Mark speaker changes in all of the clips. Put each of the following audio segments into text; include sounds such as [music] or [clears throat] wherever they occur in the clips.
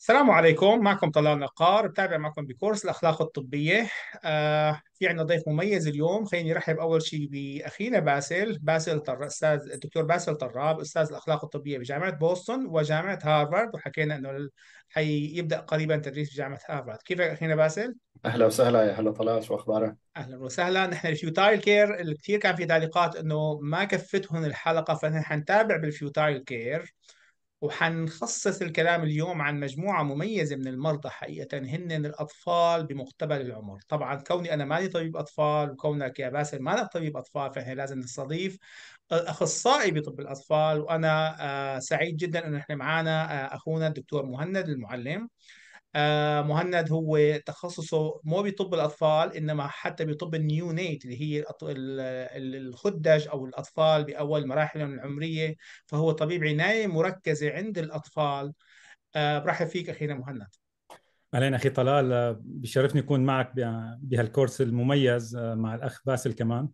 Speaker 1: السلام عليكم معكم طلال نقار بتابع معكم بكورس الاخلاق الطبيه آه في عندنا ضيف مميز اليوم خليني ارحب اول شيء باخينا باسل باسل طر... استاذ الدكتور باسل طراب استاذ الاخلاق الطبيه بجامعه بوسطن وجامعه هارفارد وحكينا انه حيبدا قريبا تدريس بجامعه هارفارد كيفك اخينا باسل
Speaker 2: اهلا وسهلا يا هلا طلال شو اخبارك
Speaker 1: اهلا وسهلا نحن الفيوتايل كير اللي كثير كان في تعليقات انه ما كفتهم الحلقه فنحن حنتابع بالفيوتايل كير وحنخصص الكلام اليوم عن مجموعة مميزة من المرضى حقيقة هن الأطفال بمقتبل العمر طبعا كوني أنا ماني طبيب أطفال وكونك يا باسل ماني طبيب أطفال فإحنا لازم نستضيف أخصائي بطب الأطفال وأنا آه، سعيد جدا أنه إحنا معنا آه، أخونا الدكتور مهند المعلم آه، مهند هو تخصصه مو بطب الاطفال انما حتى بطب النيو نيت اللي هي الخدج او الاطفال باول مراحلهم العمريه فهو طبيب عنايه مركزه عند الاطفال آه، برحب فيك اخينا مهند
Speaker 3: أهلين أخي طلال آه، بشرفني أكون معك بهالكورس المميز مع الأخ باسل كمان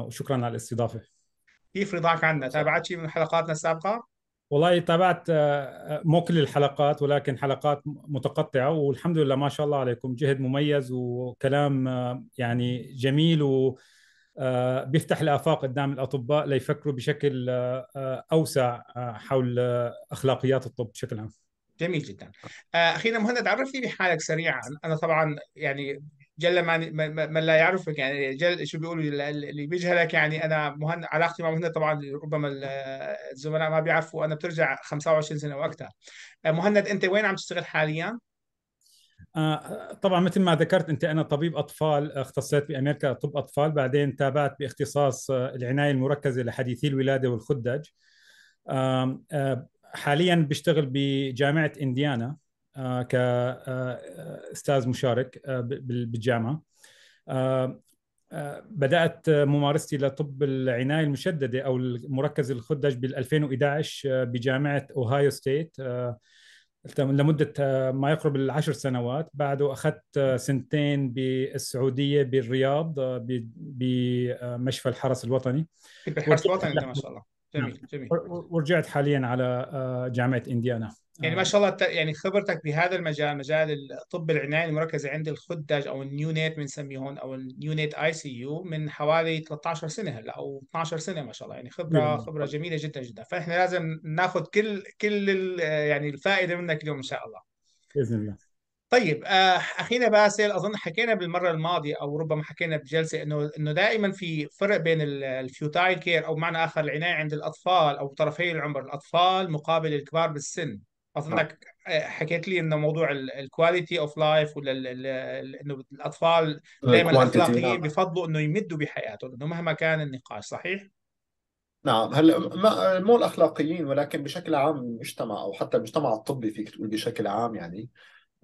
Speaker 3: وشكرا على الاستضافة
Speaker 1: كيف رضاك عنا؟ تابعت شيء من حلقاتنا السابقة؟
Speaker 3: والله تابعت آه، آه، مو كل الحلقات ولكن حلقات متقطعه والحمد لله ما شاء الله عليكم جهد مميز وكلام آه، يعني جميل و بيفتح الافاق قدام الاطباء ليفكروا بشكل اوسع حول اخلاقيات الطب بشكل عام. جميل جدا.
Speaker 1: اخيرا مهند عرفني بحالك سريعا، انا طبعا يعني جل من لا يعرفك يعني جل شو بيقولوا اللي بيجهلك يعني انا مهند علاقتي مع مهند طبعا ربما الزملاء ما بيعرفوا انا بترجع 25 سنه واكثر أه، مهند انت وين عم تشتغل حاليا؟ أه، أه،
Speaker 3: طبعا مثل ما ذكرت انت انا طبيب اطفال اختصيت بامريكا طب اطفال بعدين تابعت باختصاص العنايه المركزه لحديثي الولاده والخدج حاليا بشتغل بجامعه انديانا آه، كاستاذ آه، آه، مشارك بالجامعه بدات ممارستي لطب العنايه المشدده او المركز الخدج بال 2011 بجامعه اوهايو ستيت لمده ما يقرب العشر سنوات بعده اخذت سنتين بالسعوديه بالرياض بمشفى الحرس الوطني الحرس الوطني ما شاء الله نعم. جميل جميل ورجعت حاليا على آه، جامعه انديانا يعني آه.
Speaker 1: ما شاء الله يعني خبرتك بهذا المجال مجال الطب العنايه المركزه عند الخدج او نيت بنسميه هون او نيت اي سي يو من حوالي 13 سنه هلا او 12 سنه ما شاء الله يعني خبره نعم. خبره جميله جدا جدا فاحنا لازم ناخذ كل كل يعني الفائده منك اليوم ان شاء الله باذن الله طيب آه، اخينا باسل اظن حكينا بالمره الماضيه او ربما حكينا بجلسه انه انه دائما في فرق بين الفيوتايل كير او بمعنى اخر العنايه عند الاطفال او طرفي العمر الاطفال مقابل الكبار بالسن اظنك نعم. آه، حكيت لي انه موضوع الكواليتي اوف لايف ولا انه الاطفال آه، دائما الاخلاقيين نعم. بفضلوا انه يمدوا بحياتهم انه مهما كان النقاش صحيح؟ نعم هلا مو الاخلاقيين ولكن بشكل عام
Speaker 2: المجتمع او حتى المجتمع الطبي فيك تقول بشكل عام يعني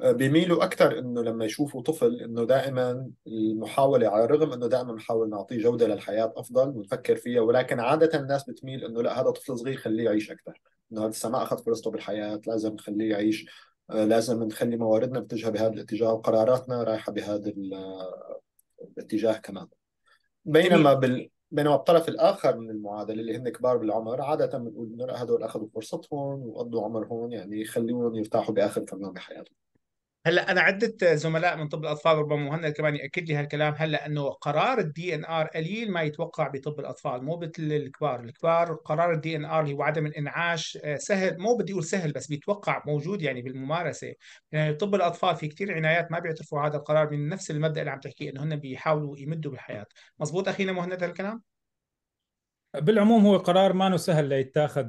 Speaker 2: بيميلوا اكثر انه لما يشوفوا طفل انه دائما المحاوله على الرغم انه دائما بنحاول نعطيه جوده للحياه افضل ونفكر فيها ولكن عاده الناس بتميل انه لا هذا طفل صغير خليه يعيش اكثر انه لسه ما اخذ فرصته بالحياه لازم نخليه يعيش آه، لازم نخلي مواردنا متجهه بهذا الاتجاه وقراراتنا رايحه بهذا آه، الاتجاه كمان بينما بال بينما الطرف الاخر من المعادله اللي هن كبار بالعمر عاده بنقول انه هدول اخذوا فرصتهم وقضوا عمرهم يعني خليهم يرتاحوا باخر كم يوم بحياتهم
Speaker 1: هلا انا عده زملاء من طب الاطفال ربما مهند كمان ياكد لي هالكلام هلا انه قرار الدي ان ار قليل ما يتوقع بطب الاطفال مو مثل الكبار، الكبار قرار الدي ان ار اللي هو عدم الانعاش آه، سهل مو بدي اقول سهل بس بيتوقع موجود يعني بالممارسه، يعني طب الاطفال في كثير عنايات ما بيعترفوا هذا القرار من نفس المبدا اللي عم تحكي انه هن بيحاولوا يمدوا بالحياه، مزبوط اخينا مهند هالكلام؟ بالعموم هو قرار ما سهل ليتاخذ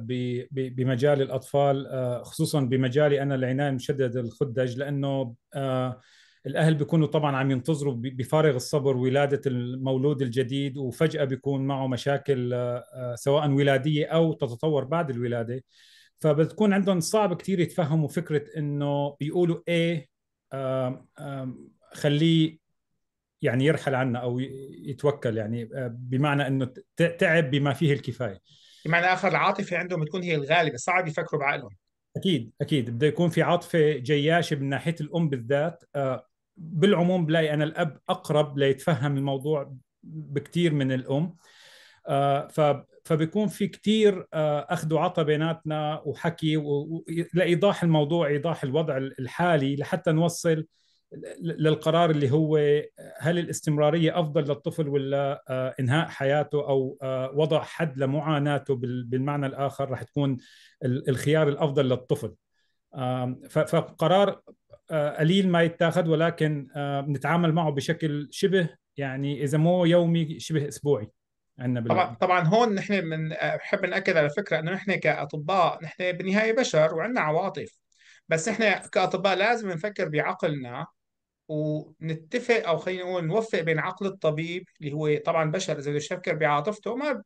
Speaker 1: بمجال الاطفال
Speaker 3: آه، خصوصا بمجالي انا العنايه المشدده الخدج لانه آه، الاهل بيكونوا طبعا عم ينتظروا بفارغ الصبر ولاده المولود الجديد وفجاه بيكون معه مشاكل آه، سواء ولاديه او تتطور بعد الولاده فبتكون عندهم صعب كثير يتفهموا فكره انه يقولوا ايه خليه يعني يرحل عنا او يتوكل يعني آه، بمعنى انه تعب بما فيه الكفايه بمعنى اخر العاطفه عندهم بتكون هي الغالبه صعب يفكروا بعقلهم اكيد اكيد بده يكون في عاطفه جياشه من ناحيه الام بالذات آه، بالعموم بلاقي انا الاب اقرب ليتفهم الموضوع بكثير من الام آه، فبيكون في كثير اخذ وعطى بيناتنا وحكي لايضاح الموضوع ايضاح الوضع الحالي لحتى نوصل للقرار اللي هو هل الاستمراريه افضل للطفل ولا آه، انهاء حياته او آه، وضع حد لمعاناته بالمعنى الاخر راح تكون الخيار الافضل للطفل فقرار آه، قليل ما يتاخذ ولكن بنتعامل معه بشكل شبه يعني اذا مو يومي شبه اسبوعي عندنا
Speaker 1: طبعا طبعا هون نحن بنحب ناكد على فكره انه نحن كاطباء نحن بالنهايه بشر وعندنا عواطف بس نحن كاطباء لازم نفكر بعقلنا ونتفق او خلينا نقول نوفق بين عقل الطبيب اللي هو طبعا بشر اذا بده يفكر بعاطفته ما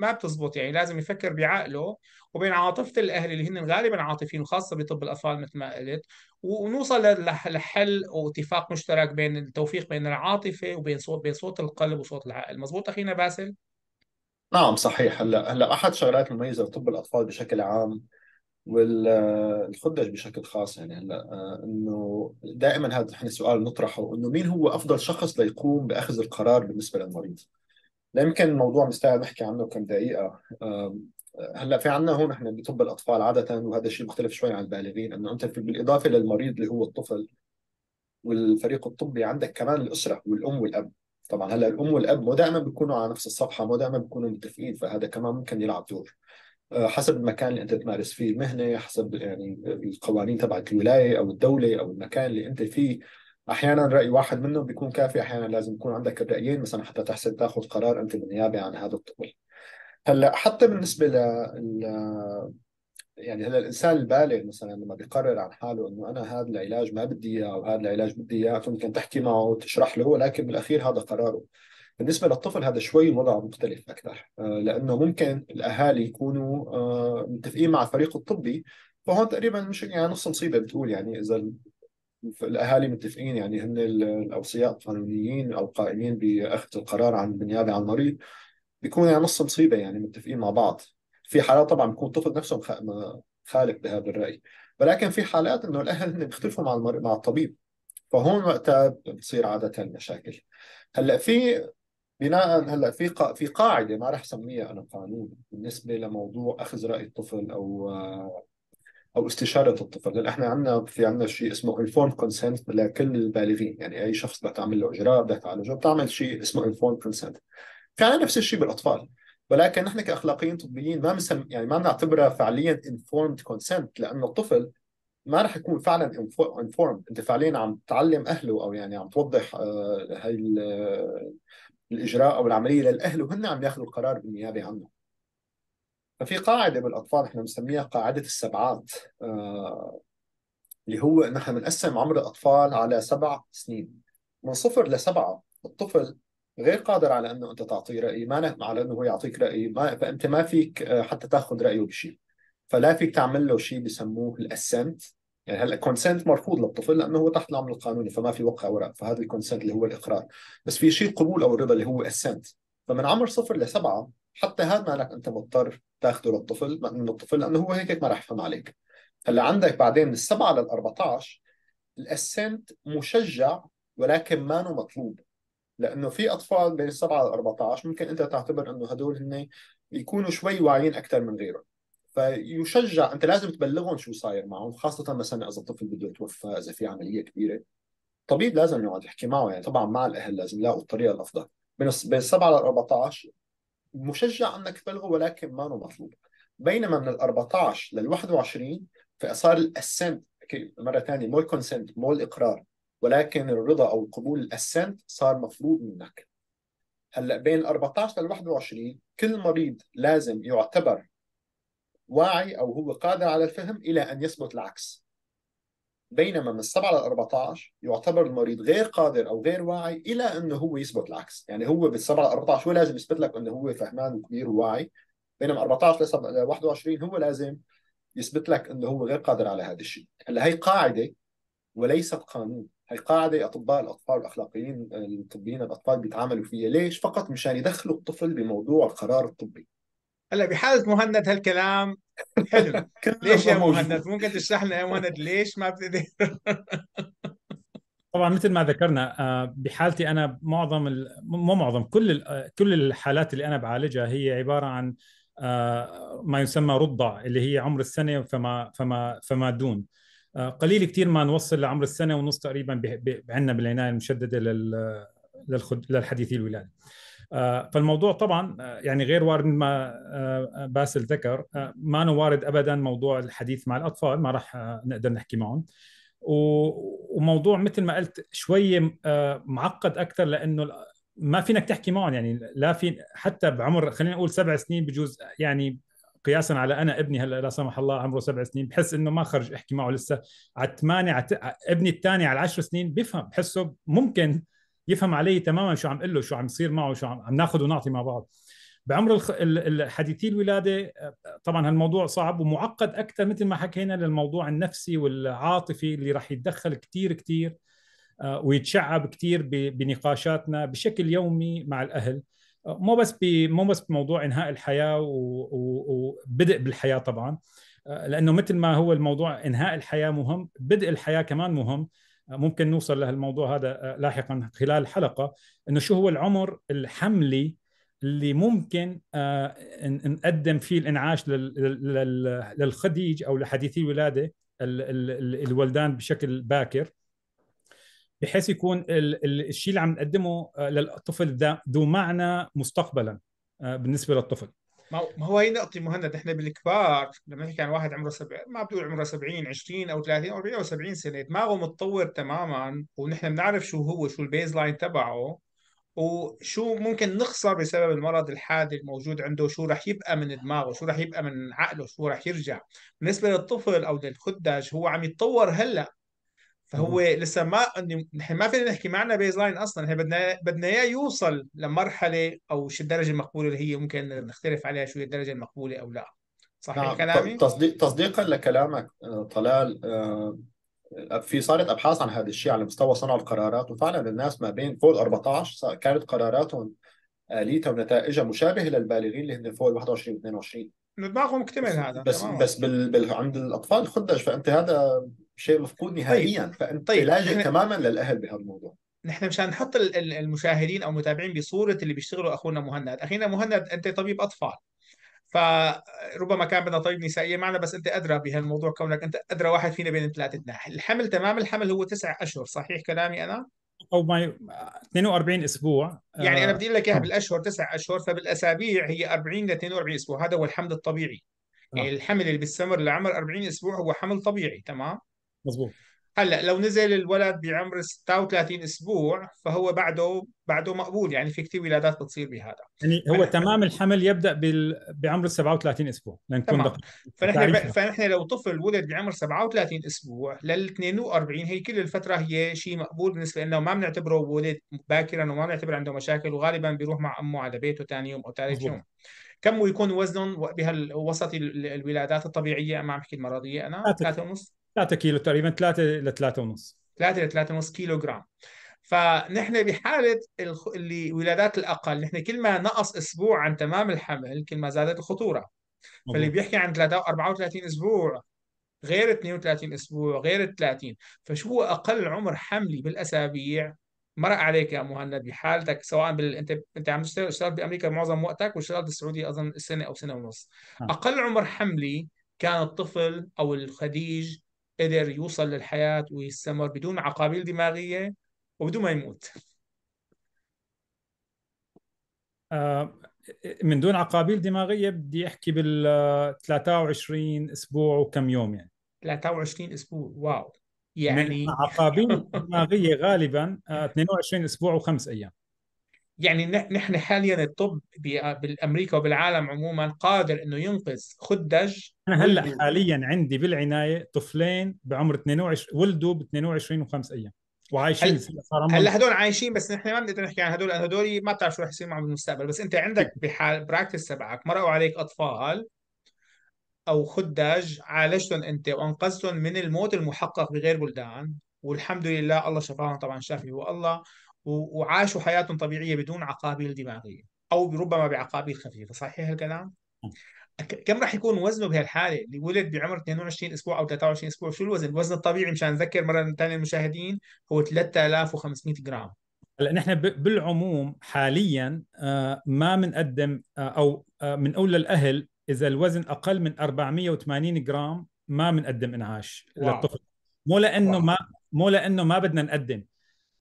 Speaker 1: ما بتزبط يعني لازم يفكر بعقله وبين عاطفه الاهل اللي هن غالبا عاطفيين وخاصه بطب الاطفال مثل ما قلت ونوصل لحل واتفاق مشترك بين التوفيق بين العاطفه وبين صوت بين صوت القلب وصوت العقل مزبوط اخينا باسل
Speaker 2: نعم صحيح هلا هلا احد شغلات المميزه بطب الاطفال بشكل عام والخدج آه، بشكل خاص يعني هلا آه، انه دائما هذا نحن السؤال بنطرحه انه مين هو افضل شخص ليقوم باخذ القرار بالنسبه للمريض؟ لا يمكن الموضوع مستاهل نحكي عنه كم دقيقه آه، هلا في عندنا هون نحن بطب الاطفال عاده وهذا الشيء مختلف شوي عن البالغين انه انت بالاضافه للمريض اللي هو الطفل والفريق الطبي عندك كمان الاسره والام والاب طبعا هلا الام والاب مو دائما بيكونوا على نفس الصفحه مو دائما بيكونوا متفقين فهذا كمان ممكن يلعب دور آه، حسب المكان اللي انت تمارس فيه المهنه حسب يعني القوانين تبعت الولايه او الدوله او المكان اللي انت فيه احيانا راي واحد منهم بيكون كافي احيانا لازم يكون عندك الرايين مثلا حتى تحسن تاخذ قرار انت بالنيابه عن هذا الطفل هلا حتى بالنسبه ل يعني هلا الانسان البالغ مثلا لما بيقرر عن حاله انه انا هذا العلاج ما بدي اياه وهذا العلاج بدي اياه فممكن تحكي معه وتشرح له ولكن بالاخير هذا قراره بالنسبه للطفل هذا شوي الوضع مختلف اكثر آه، لانه ممكن الاهالي يكونوا آه، متفقين مع الفريق الطبي فهون تقريبا مش يعني نص مصيبه بتقول يعني اذا الاهالي متفقين يعني هن الاوصياء القانونيين او القائمين باخذ القرار عن بالنيابه عن المريض بيكون يعني نص مصيبه يعني متفقين مع بعض في حالات طبعا بيكون الطفل نفسه خالف بهذا الراي ولكن في حالات انه الاهل هن بيختلفوا مع المريض مع الطبيب فهون وقتها بتصير عاده المشاكل هلا في بناء هلا في قا... في قاعده ما رح اسميها انا قانون بالنسبه لموضوع اخذ راي الطفل او آه، او استشاره الطفل لان احنا عندنا في عندنا شيء اسمه انفورم كونسنت لكل البالغين يعني اي شخص بدك تعمل له اجراء بدك تعالجه بتعمل شيء اسمه انفورم كونسنت في عندنا نفس الشيء بالاطفال ولكن نحن كاخلاقيين طبيين ما مسم يعني ما بنعتبرها فعليا انفورمد كونسنت لانه الطفل ما راح يكون فعلا انفورم انت فعليا عم تعلم اهله او يعني عم توضح آه، هاي الاجراء او العمليه للاهل وهن عم ياخذوا القرار بالنيابه عنه. ففي قاعده بالاطفال احنا بنسميها قاعده السبعات آه، اللي هو نحن بنقسم عمر الاطفال على سبع سنين من صفر لسبعه الطفل غير قادر على انه انت تعطيه راي ما على انه هو يعطيك راي ما فانت ما فيك آه، حتى تاخذ رايه بشيء فلا فيك تعمل له شيء بسموه الاسنت يعني هلا كونسنت مرفوض للطفل لانه هو تحت الامر القانوني فما في وقع ورق فهذا الكونسنت اللي هو الاقرار بس في شيء قبول او الرضا اللي هو اسنت فمن عمر صفر لسبعه حتى هذا مالك انت مضطر تاخذه للطفل من الطفل لانه هو هيك ما راح يفهم عليك هلا عندك بعدين من السبعه لل 14 الاسنت مشجع ولكن مانو مطلوب لانه في اطفال بين السبعه لل 14 ممكن انت تعتبر انه هدول هن يكونوا شوي واعيين اكثر من غيرهم فيشجع انت لازم تبلغهم شو صاير معهم خاصه مثلا اذا الطفل بده يتوفى اذا في عمليه كبيره طبيب لازم يقعد يحكي معه يعني طبعا مع الاهل لازم يلاقوا الطريقه الافضل بين بين 7 ل 14 مشجع انك تبلغه ولكن ما هو مطلوب بينما من ال 14 لل 21 فصار الاسنت مره ثانيه مو الكونسنت مو الاقرار ولكن الرضا او القبول الاسنت صار مطلوب منك هلا بين 14 لل 21 كل مريض لازم يعتبر واعي أو هو قادر على الفهم إلى أن يثبت العكس بينما من 7 ل 14 يعتبر المريض غير قادر او غير واعي الى انه هو يثبت العكس، يعني هو بال 7 ل 14 هو لازم يثبت لك انه هو فهمان وكبير وواعي، بينما 14 ل 21 هو لازم يثبت لك انه هو غير قادر على هذا الشيء، هلا هي قاعده وليست قانون، هي قاعده اطباء الاطفال الاخلاقيين الطبيين الاطفال بيتعاملوا فيها، ليش؟ فقط مشان يدخلوا الطفل بموضوع القرار الطبي.
Speaker 1: هلا بحاله مهند هالكلام حلو [laughs] ليش يا مهند ممكن تشرح لنا يا مهند ليش ما بتقدر [laughs]
Speaker 3: طبعا مثل ما ذكرنا آه، بحالتي انا معظم مو معظم كل كل الحالات اللي انا بعالجها هي عباره عن آه، ما يسمى رضع اللي هي عمر السنه فما فما فما دون آه، قليل كثير ما نوصل لعمر السنه ونص تقريبا عندنا بالعنايه المشدده للحديثي الولاده آه، فالموضوع طبعا آه، يعني غير وارد ما آه، باسل ذكر ما أنا وارد ابدا موضوع الحديث مع الاطفال ما راح نقدر نحكي معهم وموضوع مثل ما قلت شويه معقد اكثر لانه ما فينك تحكي معهم يعني لا في حتى بعمر خلينا نقول سبع سنين بجوز يعني قياسا على انا ابني هلا لا سمح الله عمره سبع سنين بحس انه ما خرج احكي معه لسه على الثمانيه على ابني الثاني على العشر سنين بفهم بحسه ممكن يفهم علي تماما شو عم قله شو عم يصير معه شو عم, عم ناخذ ونعطي مع بعض بعمر الحديثي حديثي الولاده طبعا هالموضوع صعب ومعقد اكثر مثل ما حكينا للموضوع النفسي والعاطفي اللي راح يتدخل كثير كثير آه، ويتشعب كثير بنقاشاتنا بشكل يومي مع الاهل آه، مو بس مو بس بموضوع انهاء الحياه وبدء بالحياه طبعا آه، لانه مثل ما هو الموضوع انهاء الحياه مهم بدء الحياه كمان مهم ممكن نوصل لهالموضوع هذا آه، لاحقا خلال الحلقه انه شو هو العمر الحملي اللي ممكن آه، نقدم فيه الانعاش للخديج او لحديثي الولاده الولدان بشكل باكر بحيث يكون الشيء اللي عم نقدمه آه، للطفل ذو معنى مستقبلا بالنسبه للطفل
Speaker 1: ما هو هي نقطة مهند احنا بالكبار لما نحكي عن واحد عمره سبع ما بتقول عمره 70 20 او 30 او 40 او 70 سنة دماغه متطور تماما ونحن بنعرف شو هو شو البيز لاين تبعه وشو ممكن نخسر بسبب المرض الحاد الموجود عنده شو رح يبقى من دماغه شو رح يبقى من عقله شو رح يرجع بالنسبة للطفل او للخدج هو عم يتطور هلا فهو لسه ما نحن ما فينا نحكي معنا بيز لاين اصلا احنا بدنا بدنا اياه يوصل لمرحله او شو الدرجه المقبوله اللي هي ممكن نختلف عليها شو هي الدرجه المقبوله او لا صحيح نعم. كلامي؟ تصديق
Speaker 2: تصديقا لكلامك آه، طلال آه، في صارت ابحاث عن هذا الشيء على مستوى صنع القرارات وفعلا الناس ما بين فوق 14 كانت قراراتهم اليتها ونتائجها مشابهه للبالغين اللي هن فوق 21 و 22
Speaker 1: دماغهم مكتمل هذا بس تمام. بس
Speaker 2: بال... بال... عند الاطفال الخدج فانت هذا شيء مفقود طيب، نهائيا طيب. فانت طيب. علاجك تماما للاهل بهالموضوع
Speaker 1: نحن مشان نحط المشاهدين او المتابعين بصوره اللي بيشتغلوا اخونا مهند، اخينا مهند انت طبيب اطفال فربما كان بدنا طبيب نسائيه معنا بس انت ادرى بهالموضوع كونك انت ادرى واحد فينا بين ثلاثتنا، الحمل تمام الحمل هو تسع اشهر صحيح كلامي انا؟ او ما
Speaker 3: 42 اسبوع يعني انا آه. بدي
Speaker 1: لك اياها بالاشهر تسع اشهر فبالاسابيع هي 40 ل 42 اسبوع هذا هو الحمل الطبيعي آه. الحمل اللي بيستمر لعمر 40 اسبوع هو حمل طبيعي تمام مظبوط هلا لو نزل الولد بعمر 36 اسبوع فهو بعده بعده مقبول يعني في كثير ولادات بتصير بهذا
Speaker 3: يعني هو فنحن... تمام الحمل يبدا بال... بعمر 37 اسبوع لنكون دقيق فنحن ب...
Speaker 1: فنحن لو طفل ولد بعمر 37 اسبوع لل 42 هي كل الفتره هي شيء مقبول بالنسبه لانه ما بنعتبره ولد باكرا وما بنعتبر عنده مشاكل وغالبا بيروح مع امه على بيته ثاني يوم او ثالث يوم كم يكون وزنهم بهالوسط الولادات الطبيعيه ما عم بحكي المرضيه انا 3 ونص 3 كيلو تقريبا 3 ل 3 ونص 3 ل 3 ونص كيلو جرام فنحن بحاله اللي ولادات الاقل نحن كل ما نقص اسبوع عن تمام الحمل كل ما زادت الخطوره فاللي بيحكي عن 34 اسبوع غير 32 اسبوع غير 30 فشو هو اقل عمر حملي بالاسابيع مرق عليك يا مهند بحالتك سواء بال... انت انت عم تشتغل اشتغلت بامريكا معظم وقتك واشتغلت بالسعوديه اظن سنه او سنه ونص نعم. اقل عمر حملي كان الطفل او الخديج قدر يوصل للحياة ويستمر بدون عقابيل دماغية وبدون ما يموت
Speaker 3: آه، من دون عقابيل دماغية بدي أحكي بال 23 آه، أسبوع وكم يوم يعني
Speaker 1: 23 أسبوع واو يعني
Speaker 3: عقابيل دماغية غالبا 22 آه، أسبوع وخمس أيام
Speaker 1: يعني نحن حاليا الطب بالامريكا وبالعالم عموما قادر انه ينقذ خدج انا هلا حاليا عندي
Speaker 3: بالعنايه طفلين بعمر 22 ولدوا ب 22 و5 ايام وعايشين هلا هل هدول
Speaker 1: عايشين بس نحن ما بنقدر نحكي عن هدول لان هدول ما بتعرف شو رح يصير معهم بالمستقبل بس انت عندك بحال براكتس تبعك مرقوا عليك اطفال او خدج عالجتهم انت وانقذتهم من الموت المحقق بغير بلدان والحمد لله الله شفاهم طبعا شافي هو الله وعاشوا حياتهم طبيعيه بدون عقابيل دماغيه او ربما بعقابيل خفيفه صحيح الكلام؟ نعم. كم راح يكون وزنه بهالحاله اللي ولد بعمر 22 اسبوع او 23 اسبوع شو الوزن؟ الوزن الطبيعي مشان نذكر مره ثانيه المشاهدين هو 3500 جرام
Speaker 3: هلا نحن بالعموم حاليا آه، ما بنقدم آه، او بنقول آه، للاهل اذا الوزن اقل من 480 جرام ما بنقدم انعاش للطفل مو لانه واو. ما مو لانه ما بدنا نقدم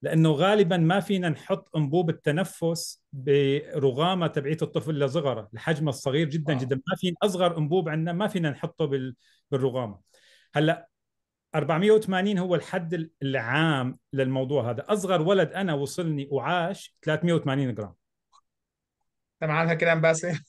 Speaker 3: لانه غالبا ما فينا نحط انبوب التنفس برغامه تبعيه الطفل لصغره الحجم الصغير جدا آه. جدا ما في اصغر انبوب عندنا ما فينا نحطه بالرغامه هلا 480 هو الحد العام للموضوع هذا اصغر ولد انا وصلني وعاش 380 جرام انا عاملها كده باسم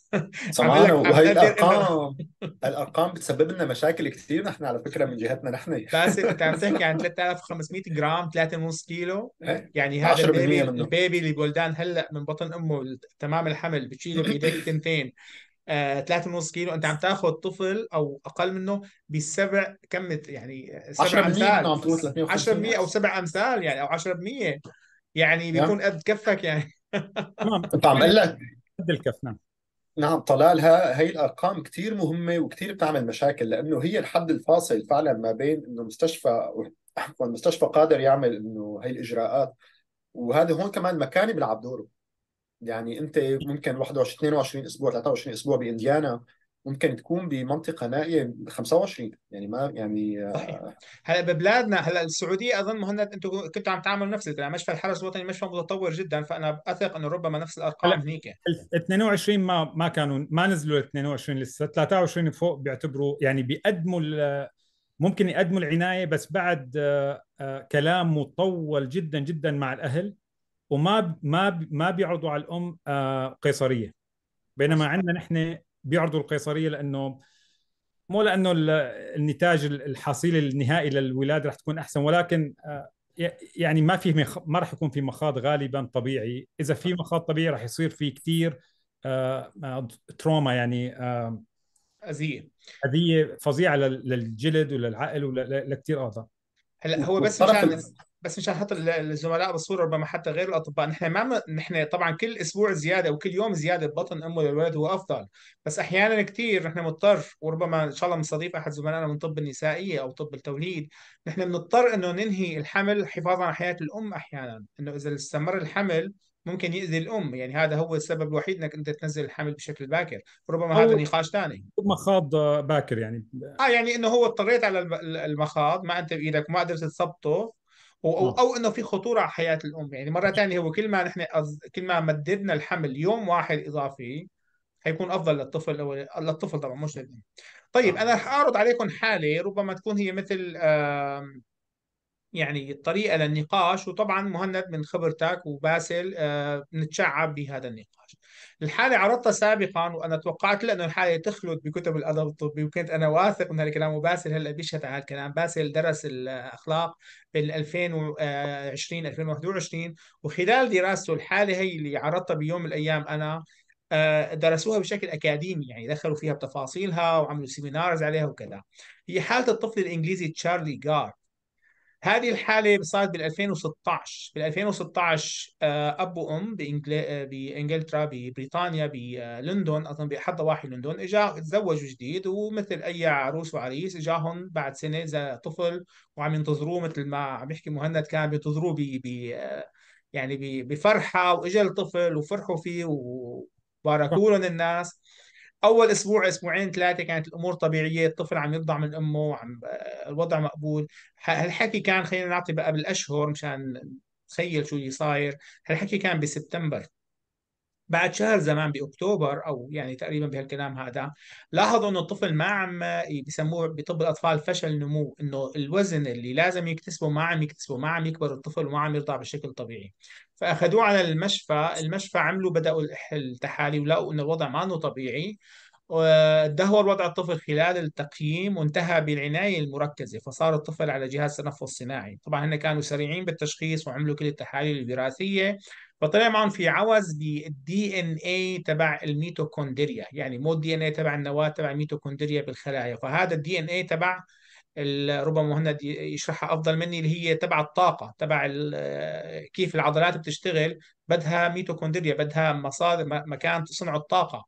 Speaker 3: سمعنا وهي
Speaker 2: الارقام الارقام بتسبب لنا مشاكل كثير نحن على فكره
Speaker 1: من جهتنا نحن باسم انت عم تحكي عن 3500 [laughs] جرام 3.5 كيلو إيه؟ يعني هذا البيبي منه. البيبي اللي بولدان هلا من بطن امه تمام الحمل بتشيله [clears throat] بايديك تنتين آه، ثلاثة ونص كيلو انت عم تاخذ طفل او اقل منه بسبع كم يعني سبع امثال 10% او سبع امثال يعني او 10% يعني نعم. بيكون قد كفك يعني نعم. انت عم اقول لك
Speaker 3: قد الكف نعم
Speaker 2: نعم طلالها هي الارقام كثير مهمه وكثير بتعمل مشاكل لانه هي الحد الفاصل فعلا ما بين انه مستشفى [laughs] عفوا مستشفى قادر يعمل انه هي الاجراءات وهذا هون كمان مكاني بيلعب دوره يعني انت ممكن 21 22 اسبوع 23 اسبوع بانديانا ممكن تكون بمنطقه نائيه 25 يعني ما يعني
Speaker 1: صحيح آه. هلا ببلادنا هلا السعوديه اظن مهند انتم كنتوا عم تعملوا نفس الكلام مشفى الحرس الوطني مشفى متطور جدا فانا اثق انه ربما نفس الارقام هنيك
Speaker 3: 22 ما ما كانوا ما نزلوا 22 لسه 23 فوق بيعتبروا يعني بيقدموا ممكن يقدموا العنايه بس بعد آه، آه، كلام مطول جدا جدا مع الاهل وما ما ما بيعرضوا على الام قيصريه بينما عندنا نحن بيعرضوا القيصريه لانه مو لانه النتاج الحصيله النهائي للولاده رح تكون احسن ولكن آه، يعني ما في مخ... ما رح يكون في مخاض غالبا طبيعي اذا في مخاض طبيعي رح يصير في كثير آه، آه، تروما يعني اذيه اذيه فظيعه للجلد وللعقل
Speaker 1: ولكثير اعضاء هلا هو بس مشان بس مشان نحط الزملاء بالصوره ربما حتى غير الاطباء نحن ما نحن طبعا كل اسبوع زياده وكل يوم زياده بطن امه للولد هو افضل بس احيانا كثير نحن مضطر وربما ان شاء الله بنستضيف احد زملائنا من طب النسائيه او طب التوليد نحن بنضطر انه ننهي الحمل حفاظا على حياه الام احيانا انه اذا استمر الحمل ممكن يؤذي الام يعني هذا هو السبب الوحيد انك انت تنزل الحمل بشكل باكر ربما هذا نقاش ثاني
Speaker 3: مخاض باكر يعني
Speaker 1: اه يعني انه هو اضطريت على المخاض ما انت بايدك وما قدرت تثبطه او, آه. أو انه في خطوره على حياه الام يعني مره ثانيه هو كل ما نحن كل ما مددنا الحمل يوم واحد اضافي حيكون افضل للطفل او للطفل طبعا مش للام طيب آه. انا رح اعرض عليكم حاله ربما تكون هي مثل يعني طريقه للنقاش وطبعا مهند من خبرتك وباسل آه، نتشعب بهذا النقاش الحالة عرضتها سابقا وأنا توقعت لأنه الحالة تخلد بكتب الأدب الطبي وكنت أنا واثق من هالكلام وباسل هلا بيشهد على هالكلام باسل درس الأخلاق بال 2020 2021 آه، وخلال دراسته الحالة هي اللي عرضتها بيوم من الأيام أنا آه، درسوها بشكل اكاديمي يعني دخلوا فيها بتفاصيلها وعملوا سيمينارز عليها وكذا هي حاله الطفل الانجليزي تشارلي جار هذه الحاله صارت بال 2016 بال 2016 اب وام آه، بانجلترا ببريطانيا بلندن آه، اظن بحد ضواحي لندن اجا تزوجوا جديد ومثل اي عروس وعريس اجاهم بعد سنه زي طفل وعم ينتظروه مثل ما عم يحكي مهند كان بينتظروه ب يعني بفرحه واجا الطفل وفرحوا فيه وباركوا لهم الناس اول اسبوع اسبوعين ثلاثه كانت الامور طبيعيه الطفل عم يرضع من امه وعم الوضع مقبول هالحكي كان خلينا نعطي بقى بالاشهر مشان تخيل شو اللي صاير هالحكي كان بسبتمبر بعد شهر زمان باكتوبر او يعني تقريبا بهالكلام هذا لاحظوا انه الطفل ما عم بسموه بطب الاطفال فشل نمو انه الوزن اللي لازم يكتسبه ما عم يكتسبه ما عم يكبر الطفل وما عم يرضع بشكل طبيعي فاخذوه على المشفى المشفى عملوا بداوا التحاليل ولقوا انه الوضع ما انه طبيعي ده هو الوضع الطفل خلال التقييم وانتهى بالعناية المركزة فصار الطفل على جهاز تنفس صناعي طبعا هن كانوا سريعين بالتشخيص وعملوا كل التحاليل الوراثية فطلع معهم في عوز بالدي ان اي تبع الميتوكوندريا يعني مو الدي ان اي تبع النواة تبع الميتوكوندريا بالخلايا فهذا الدي ان اي تبع ربما مهند يشرحها افضل مني اللي هي تبع الطاقه تبع كيف العضلات بتشتغل بدها ميتوكوندريا بدها مصادر مكان تصنع الطاقه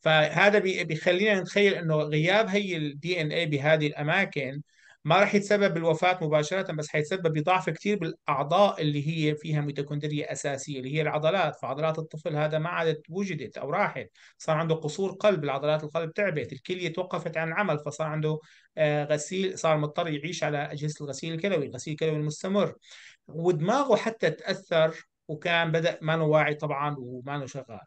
Speaker 1: فهذا بيخلينا نتخيل انه غياب هي الدي ان اي بهذه الاماكن ما راح يتسبب بالوفاه مباشره بس حيتسبب بضعف كثير بالاعضاء اللي هي فيها ميتوكوندريا اساسيه اللي هي العضلات فعضلات الطفل هذا ما عادت وجدت او راحت صار عنده قصور قلب العضلات القلب تعبت الكليه توقفت عن العمل فصار عنده آه، غسيل صار مضطر يعيش على اجهزه الغسيل الكلوي الغسيل الكلوي المستمر ودماغه حتى تاثر وكان بدا ما واعي طبعا وما شغال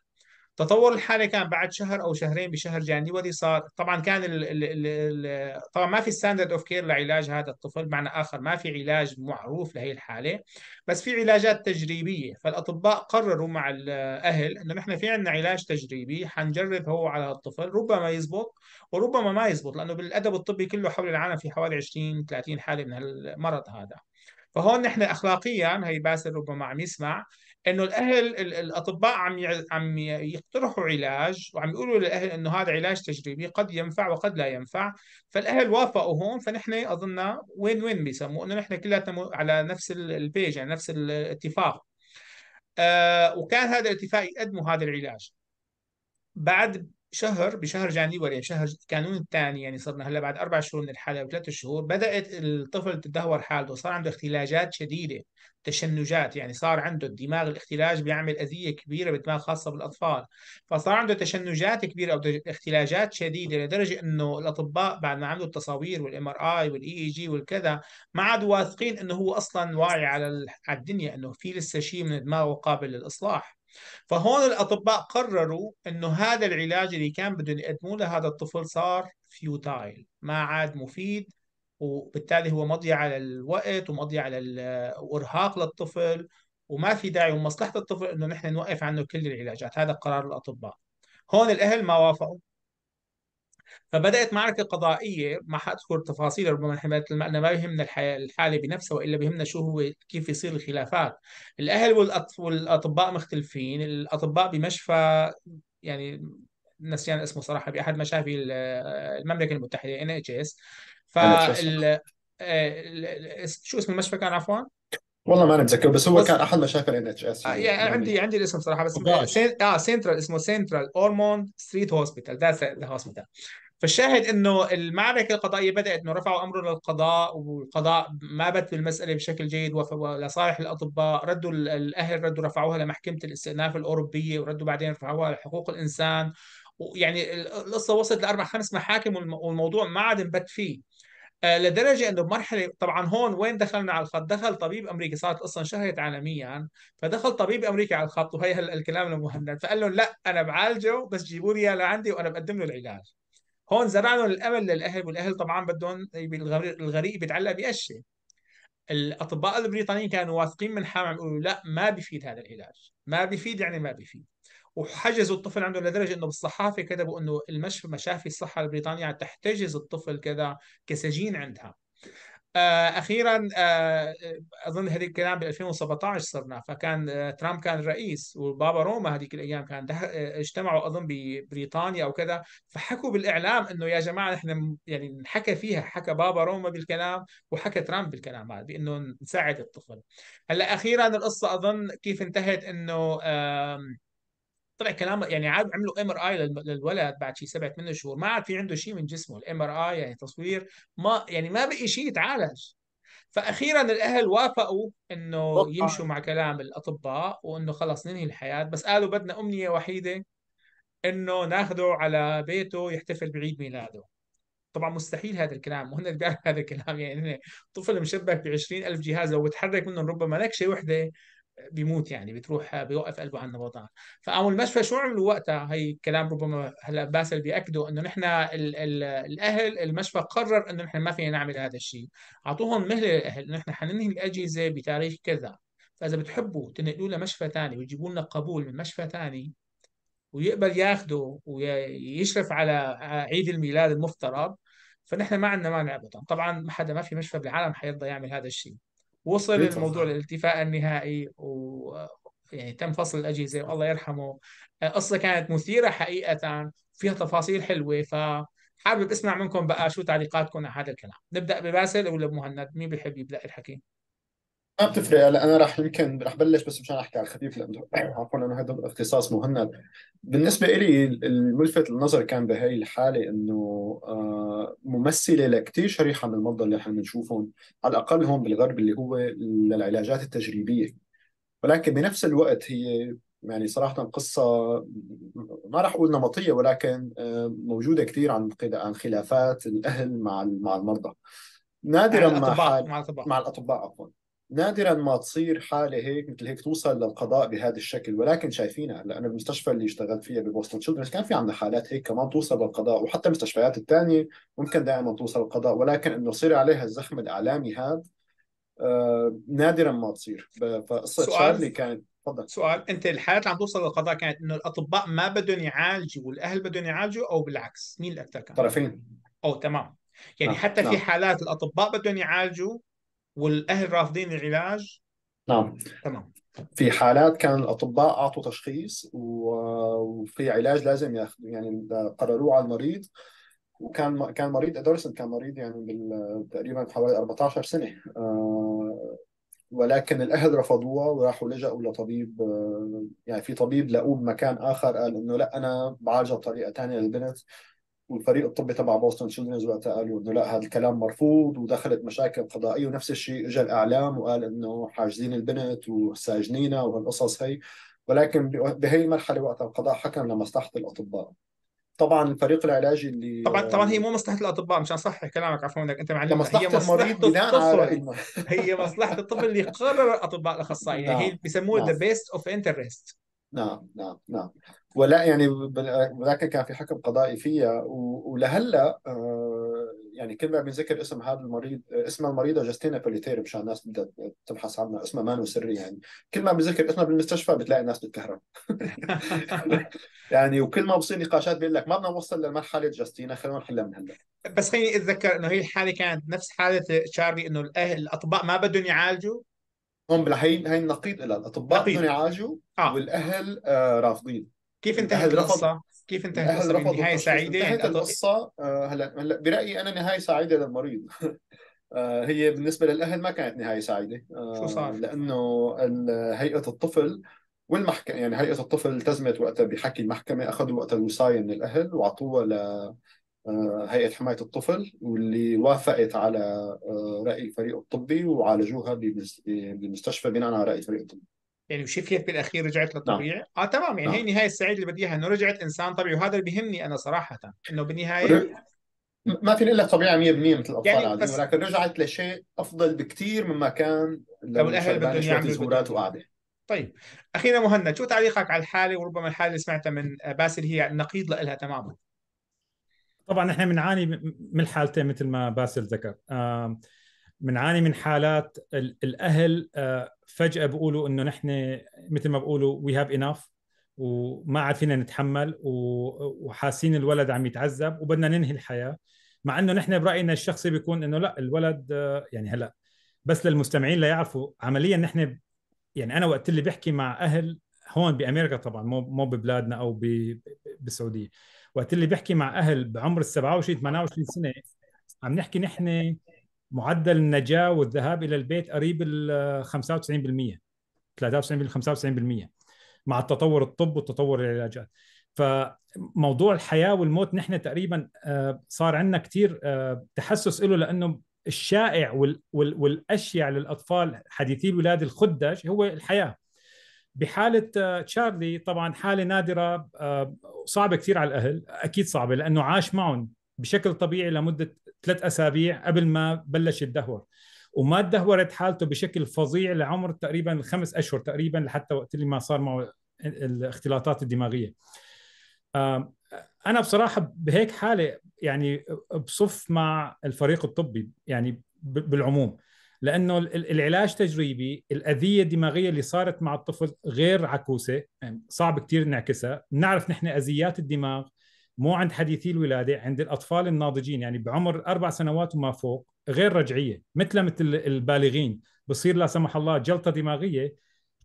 Speaker 1: تطور الحاله كان بعد شهر او شهرين بشهر جانيوري صار طبعا كان ال ال ال طبعا ما في ستاندرد اوف كير لعلاج هذا الطفل معنى اخر ما في علاج معروف لهي الحاله بس في علاجات تجريبيه فالاطباء قرروا مع الاهل انه نحن في عندنا علاج تجريبي حنجرب هو على الطفل ربما يزبط وربما ما يزبط لانه بالادب الطبي كله حول العالم في حوالي 20 30 حاله من المرض هذا فهون نحن اخلاقيا هي باسل ربما عم يسمع انه الاهل الاطباء عم عم يقترحوا علاج وعم يقولوا للاهل انه هذا علاج تجريبي قد ينفع وقد لا ينفع فالاهل وافقوا هون فنحن اظن وين وين بيسموه انه نحن كلياتنا على نفس البيج يعني نفس الاتفاق آه، وكان هذا الاتفاق يقدموا هذا العلاج بعد شهر بشهر جانيوري يعني شهر كانون الثاني يعني صرنا هلا بعد اربع شهور من الحاله وثلاث شهور بدات الطفل تدهور حالته صار عنده اختلاجات شديده تشنجات يعني صار عنده الدماغ الاختلاج بيعمل اذيه كبيره بالدماغ خاصه بالاطفال فصار عنده تشنجات كبيره او اختلاجات شديده لدرجه انه الاطباء بعد ما عملوا التصاوير والام ار اي والاي اي جي والكذا ما عادوا واثقين انه هو اصلا واعي على الدنيا انه في لسه شيء من دماغه قابل للاصلاح فهون الاطباء قرروا انه هذا العلاج اللي كان بدهم يقدموه لهذا الطفل صار فيوتايل ما عاد مفيد وبالتالي هو مضيع على الوقت ومضيع على وارهاق للطفل وما في داعي ومصلحه الطفل انه نحن نوقف عنه كل العلاجات هذا قرار الاطباء هون الاهل ما وافقوا فبدات معركه قضائيه ما حاذكر تفاصيل ربما حمايه الماء ما بيهمنا الحاله بنفسها والا بيهمنا شو هو كيف يصير الخلافات الاهل والاطباء مختلفين الاطباء بمشفى يعني نسيان يعني اسمه صراحه باحد مشافي المملكه المتحده ان اتش آه، اس ف شو اسم المشفى كان عفوا؟
Speaker 2: والله ما انا متذكر بس هو بس كان احد مشاكل ان اتش
Speaker 1: اس آه، يعني, يعني عندي عندي الاسم صراحه بس oh سين... اه سنترال اسمه سنترال اورموند ستريت هوسبيتال ذاتس ذا هوسبيتال فالشاهد انه المعركه القضائيه بدات انه رفعوا امره للقضاء والقضاء ما بت بالمساله بشكل جيد ولصالح الاطباء ردوا الاهل ردوا رفعوها لمحكمه الاستئناف الاوروبيه وردوا بعدين رفعوها لحقوق الانسان ويعني القصه وصلت لاربع خمس محاكم والموضوع ما عاد انبت فيه آه، لدرجه انه بمرحله طبعا هون وين دخلنا على الخط؟ دخل طبيب امريكي صارت قصه انشهرت عالميا فدخل طبيب امريكي على الخط وهي الكلام المهند فقال لهم لا انا بعالجه بس جيبوا لي اياه لعندي وانا بقدم له العلاج. هون زرعنا الامل للاهل والاهل طبعا بدهم الغريق بيتعلق بقشه. الاطباء البريطانيين كانوا واثقين من حالهم يقولوا لا ما بيفيد هذا العلاج، ما بيفيد يعني ما بيفيد. وحجزوا الطفل عنده لدرجه انه بالصحافه كتبوا انه المشفى مشافي الصحه البريطانيه تحتجز الطفل كذا كسجين عندها آه، اخيرا آه، اظن هذا الكلام ب 2017 صرنا فكان آه، ترامب كان الرئيس وبابا روما هذيك الايام كان اجتمعوا اظن ببريطانيا او كذا فحكوا بالاعلام انه يا جماعه نحن يعني حكى فيها حكى بابا روما بالكلام وحكى ترامب بالكلام هذا بانه نساعد الطفل هلا اخيرا القصه اظن كيف انتهت انه طلع كلام يعني عاد عملوا ام ار اي للولد بعد شيء سبعة ثمان شهور ما عاد في عنده شيء من جسمه الام ار اي يعني تصوير ما يعني ما بقي شيء يتعالج فاخيرا الاهل وافقوا انه يمشوا مع كلام الاطباء وانه خلص ننهي الحياه بس قالوا بدنا امنيه وحيده انه ناخده على بيته يحتفل بعيد ميلاده طبعا مستحيل هذا الكلام وهن بيعرف هذا الكلام يعني طفل مشبك ب 20000 جهاز لو بتحرك منهم ربما نكشه وحده بيموت يعني بتروح بيوقف قلبه على النبضات فقاموا المشفى شو عملوا وقتها هي كلام ربما هلا باسل بياكدوا انه نحن ال ال الاهل المشفى قرر انه نحن ما فينا نعمل هذا الشيء اعطوهم مهله للاهل نحن حننهي الاجهزه بتاريخ كذا فاذا بتحبوا تنقلوه لمشفى ثاني ويجيبوا لنا قبول من مشفى ثاني ويقبل ياخده ويشرف على عيد الميلاد المفترض فنحن ما عندنا مانع ابدا طبعا ما حدا ما في مشفى بالعالم حيرضى يعمل هذا الشيء وصل بيطلع. الموضوع للاتفاق النهائي و يعني تم فصل الاجهزه والله يرحمه قصه كانت مثيره حقيقه فيها تفاصيل حلوه فحابب حابب اسمع منكم بقى شو تعليقاتكم على هذا الكلام نبدا بباسل ولا بمهند مين بيحب يبدا الحكي
Speaker 2: ما بتفرق هلا انا راح يمكن راح بلش بس مشان احكي على الخفيف لانه [clears throat] عفوا انه هذا اختصاص مهند بالنسبه لي الملفت للنظر كان بهي الحاله انه آه، ممثله لكثير شريحه من المرضى اللي احنا بنشوفهم على الاقل هون بالغرب اللي هو للعلاجات التجريبيه ولكن بنفس الوقت هي يعني صراحة قصة ما راح أقول نمطية ولكن آه، موجودة كثير عن عن خلافات الأهل مع مع المرضى نادرا مع الأطباء مع الأطباء عفوا نادرا ما تصير حاله هيك مثل هيك توصل للقضاء بهذا الشكل ولكن شايفينها هلا انا بالمستشفى اللي اشتغلت فيها ببوسطن تشيلدرنز كان في عندنا حالات هيك كمان توصل للقضاء وحتى المستشفيات الثانيه ممكن دائما توصل للقضاء ولكن انه يصير عليها الزخم الاعلامي هذا آه نادرا ما تصير فقصه شارلي كانت
Speaker 1: تفضل سؤال انت الحالات اللي عم توصل للقضاء كانت انه الاطباء ما بدهم يعالجوا والاهل بدهم يعالجوا او بالعكس مين الاكثر كان؟ طرفين او تمام يعني نعم. حتى نعم. في حالات الاطباء بدهم يعالجوا والاهل رافضين العلاج نعم تمام
Speaker 2: في حالات كان الاطباء اعطوا تشخيص وفي علاج لازم ياخذوا يعني قرروه على المريض وكان كان مريض ادولسنت كان مريض يعني بال... تقريبا حوالي 14 سنه آه، ولكن الاهل رفضوها وراحوا لجأوا لطبيب آه، يعني في طبيب لقوه بمكان اخر قال انه لا انا بعالجها بطريقه ثانيه للبنت والفريق الطبي تبع بوسطن تشيلدرنز وقتها قالوا انه لا هذا الكلام مرفوض ودخلت مشاكل قضائيه ونفس الشيء اجى الاعلام وقال انه حاجزين البنت وساجنينها وهالقصص هي ولكن بهي المرحله وقتها القضاء حكم لمصلحه الاطباء طبعا الفريق العلاجي اللي طبعا طبعا هي
Speaker 1: مو مصلحه الاطباء مشان صح كلامك عفوا انك انت معلم مصلحه هي مصلحه الطب [laughs] هي مصلحه الطب اللي قرر الاطباء الاخصائيين نعم. هي بيسموها ذا بيست اوف انترست
Speaker 2: نعم نعم نعم ولا يعني ولكن كان في حكم قضائي فيها ولهلا آه، يعني كل ما بنذكر اسم هذا المريض اسمها المريضه جاستينا بوليتير مشان الناس بدها تبحث عنها اسمها ما سري يعني كل ما بنذكر اسمها بالمستشفى بتلاقي الناس بتكهرب [laughs] يعني وكل ما بصير نقاشات بيقول لك ما بدنا
Speaker 1: نوصل لمرحله جاستينا خلينا نحلها من هلا بس خليني اتذكر انه هي الحاله كانت نفس حاله تشارلي انه الاهل الاطباء ما بدهم يعالجوا هون هي هي النقيض لها الاطباء بدهم يعالجوا آه. والاهل آه رافضين كيف انتهت القصة؟ كيف انتهت القصة نهاية سعيدة؟ انتهت
Speaker 2: القصة آه، هلا هلا برأيي أنا نهاية سعيدة للمريض [laughs] آه، هي بالنسبة للأهل ما كانت نهاية سعيدة آه، شو صار؟ لأنه هيئة الطفل والمحكمة يعني هيئة الطفل التزمت وقتها بحكي المحكمة أخذوا وقتها الوصاية من الأهل وأعطوها ل هيئة حماية الطفل واللي وافقت على رأي الفريق الطبي وعالجوها بمستشفى بناء على رأي الفريق الطبي
Speaker 1: يعني وشفيت بالاخير رجعت نعم. للطبيعي نعم. اه تمام يعني نعم. هي النهايه السعيده اللي بدي اياها انه رجعت انسان طبيعي وهذا اللي بيهمني انا صراحه انه بالنهايه ما في الا طبيعي 100% مثل الاطفال يعني عادي بس... ولكن رجعت
Speaker 2: لشيء افضل بكثير مما كان لو طيب، الاهل بدهم يعملوا وقعده
Speaker 1: طيب اخيرا مهند شو تعليقك على الحاله وربما الحاله اللي سمعتها من باسل هي نقيض لها تماما
Speaker 3: طبعا احنا بنعاني من الحالتين مثل ما باسل ذكر بنعاني من حالات الاهل آه، فجاه بيقولوا انه نحن مثل ما بيقولوا وي هاف اناف وما عاد فينا نتحمل وحاسين الولد عم يتعذب وبدنا ننهي الحياه مع انه نحن براينا الشخصي بيكون انه لا الولد آه، يعني هلا بس للمستمعين ليعرفوا عمليا نحن يعني انا وقت اللي بحكي مع اهل هون بامريكا طبعا مو مو ببلادنا او بالسعوديه وقت اللي بحكي مع اهل بعمر ال 27 28 سنه عم نحكي نحن معدل النجاه والذهاب الى البيت قريب ال 95% 93 95% مع التطور الطب والتطور العلاجات فموضوع الحياه والموت نحن تقريبا آه، صار عندنا كثير آه، تحسس له لانه الشائع والاشيع للاطفال حديثي الولاده الخدج هو الحياه بحاله آه، تشارلي طبعا حاله نادره صعبه كثير على الاهل اكيد صعبه لانه عاش معهم بشكل طبيعي لمده ثلاث اسابيع قبل ما بلش يتدهور وما تدهورت حالته بشكل فظيع لعمر تقريبا خمس اشهر تقريبا لحتى وقت اللي ما صار معه الاختلاطات الدماغيه انا بصراحه بهيك حاله يعني بصف مع الفريق الطبي يعني بالعموم لانه العلاج تجريبي الاذيه الدماغيه اللي صارت مع الطفل غير عكوسه يعني صعب كثير نعكسها بنعرف نحن اذيات الدماغ مو عند حديثي الولاده عند الاطفال الناضجين يعني بعمر اربع سنوات وما فوق غير رجعيه مثل مثل البالغين بصير لا سمح الله جلطه دماغيه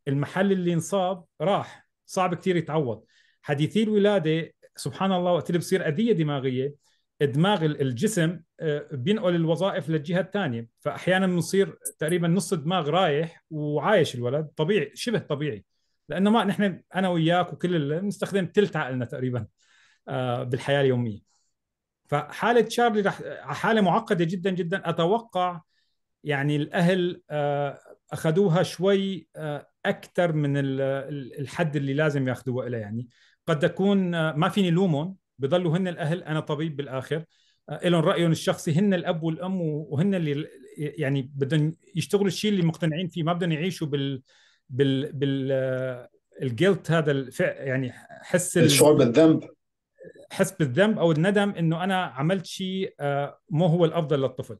Speaker 3: المحل اللي انصاب راح صعب كثير يتعوض حديثي الولاده سبحان الله وقت اللي بصير اذيه دماغيه دماغ الجسم آه، بينقل الوظائف للجهه الثانيه فاحيانا بنصير تقريبا نص الدماغ رايح وعايش الولد طبيعي شبه طبيعي لانه ما نحن انا وياك وكل بنستخدم ثلث عقلنا تقريبا آه، بالحياه اليوميه فحاله تشارلي رح حاله معقده جدا جدا اتوقع يعني الاهل آه، اخذوها شوي آه، اكثر من الحد اللي لازم ياخذوها إليه يعني قد تكون ما فيني لومهم بضلوا هن الاهل انا طبيب بالاخر لهم رايهم الشخصي هن الاب والام وهن اللي يعني بدهم يشتغلوا الشيء اللي مقتنعين فيه ما بدهم يعيشوا بال بال بال هذا الفع... يعني حس الشعور بالذنب حس بالذنب او الندم انه انا عملت شيء آه، مو هو الافضل للطفل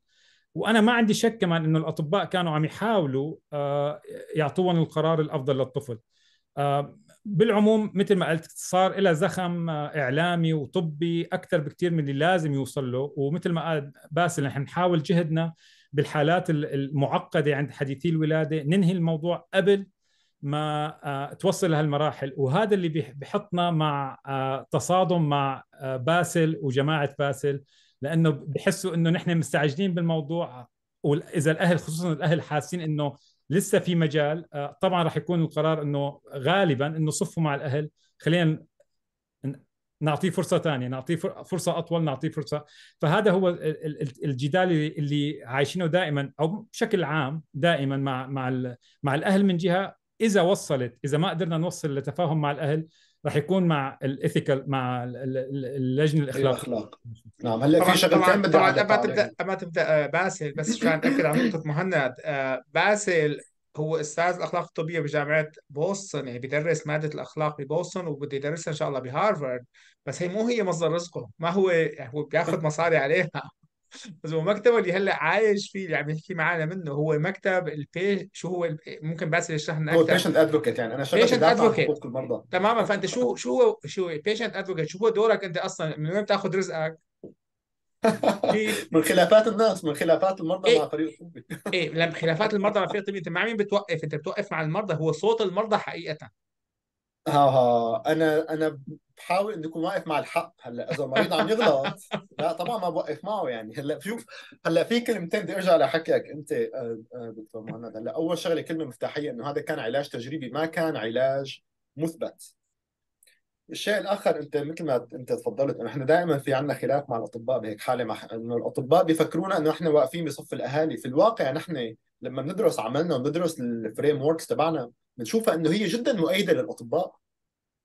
Speaker 3: وانا ما عندي شك كمان انه الاطباء كانوا عم يحاولوا آه، يعطون القرار الافضل للطفل آه، بالعموم مثل ما قلت صار إلى زخم اعلامي وطبي اكثر بكثير من اللي لازم يوصل له ومثل ما قال باسل نحن نحاول جهدنا بالحالات المعقده عند حديثي الولاده ننهي الموضوع قبل ما آه، توصل لهالمراحل وهذا اللي بحطنا مع آه، تصادم مع آه، باسل وجماعه باسل لانه بحسوا انه نحن مستعجلين بالموضوع واذا الاهل خصوصا الاهل حاسين انه لسه في مجال طبعا راح يكون القرار انه غالبا انه صفوا مع الاهل خلينا نعطيه فرصه ثانيه نعطيه فرصه اطول نعطيه فرصه فهذا هو الجدال اللي عايشينه دائما او بشكل عام دائما مع مع مع الاهل من جهه اذا وصلت اذا ما قدرنا نوصل لتفاهم مع الاهل رح يكون مع الاثيكال مع اللجنه الاخلاق
Speaker 1: أيوة، الاخلاق نعم هلا في شغلتين بدي طبعا قبل تبدا قبل تبدا آه، باسل بس عشان اتاكد على نقطه مهند آه، باسل هو استاذ الاخلاق الطبيه بجامعه بوسطن يعني بيدرس ماده الاخلاق ببوسطن وبده يدرسها ان شاء الله بهارفرد بس هي مو هي مصدر رزقه ما هو هو بياخذ مصاري عليها بس هو مكتبه اللي هلا عايش فيه اللي عم يحكي معنا منه هو مكتب البي شو هو البي... ممكن باسل يشرح لنا اكثر هو البيشنت ادفوكيت
Speaker 2: يعني انا شغلت ادفوكيت حقوق المرضى
Speaker 1: تماما فانت شو شو هو شو البيشنت ادفوكيت شو هو دورك انت اصلا من وين بتاخذ رزقك؟ [laughs]
Speaker 2: من خلافات الناس من خلافات المرضى إيه؟ مع فريق الطبي
Speaker 1: ايه لما خلافات المرضى مع [laughs] فريق الطبي انت مع مين بتوقف؟ انت بتوقف مع المرضى هو صوت المرضى حقيقه
Speaker 2: ها ها
Speaker 1: انا انا بحاول اني اكون واقف مع الحق هلا اذا المريض
Speaker 2: عم يغلط لا طبعا ما بوقف معه يعني هلا شوف هلا في كلمتين بدي ارجع لحكيك انت آه، آه، دكتور مهند هلا اول شغله كلمه مفتاحيه انه هذا كان علاج تجريبي ما كان علاج مثبت الشيء الاخر انت مثل ما انت تفضلت انه احنا دائما في عندنا خلاف مع الاطباء بهيك حاله مع انه الاطباء بيفكرونا انه احنا واقفين بصف الاهالي في الواقع نحن لما بندرس عملنا وبندرس الفريم وركس تبعنا بنشوفها انه هي جدا مؤيده للاطباء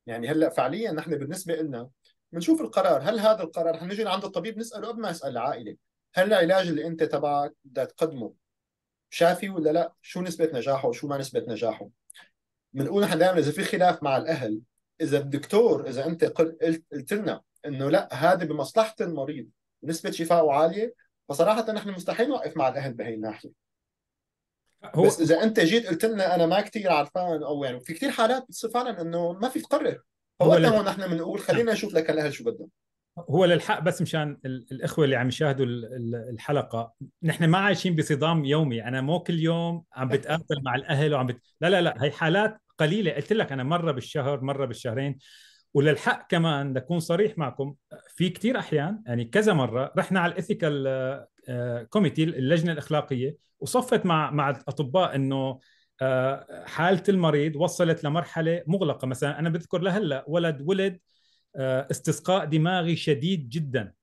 Speaker 2: يعني هلا فعليا نحن بالنسبه لنا بنشوف القرار هل هذا القرار حنجي لعند الطبيب نساله قبل ما نسال العائله هل العلاج اللي انت تبعك بدك تقدمه شافي ولا لا شو نسبه نجاحه وشو ما نسبه نجاحه بنقول نحن دائما اذا في خلاف مع الاهل اذا الدكتور اذا انت قلت, قلت لنا انه لا هذا بمصلحه المريض ونسبه شفائه عاليه فصراحه نحن مستحيل نوقف مع الاهل بهي الناحيه هو بس اذا انت جيت قلت لنا انا ما كثير عرفان او يعني في كثير حالات بتصير فعلا انه ما في تقرر فوقتها هون نحن بنقول خلينا نشوف لك الاهل شو بدهم هو
Speaker 3: للحق بس مشان الاخوه اللي عم يشاهدوا الحلقه نحن ما عايشين بصدام يومي انا مو كل يوم عم نعم. بتقاتل مع الاهل وعم بت... لا لا لا هي حالات قليله قلت لك انا مره بالشهر مره بالشهرين وللحق كمان لكون صريح معكم في كثير احيان يعني كذا مره رحنا على الاثيكال آه، كوميتي اللجنه الاخلاقيه وصفت مع مع الاطباء انه آه، حاله المريض وصلت لمرحله مغلقه مثلا انا بذكر لهلا ولد ولد آه، استسقاء دماغي شديد جدا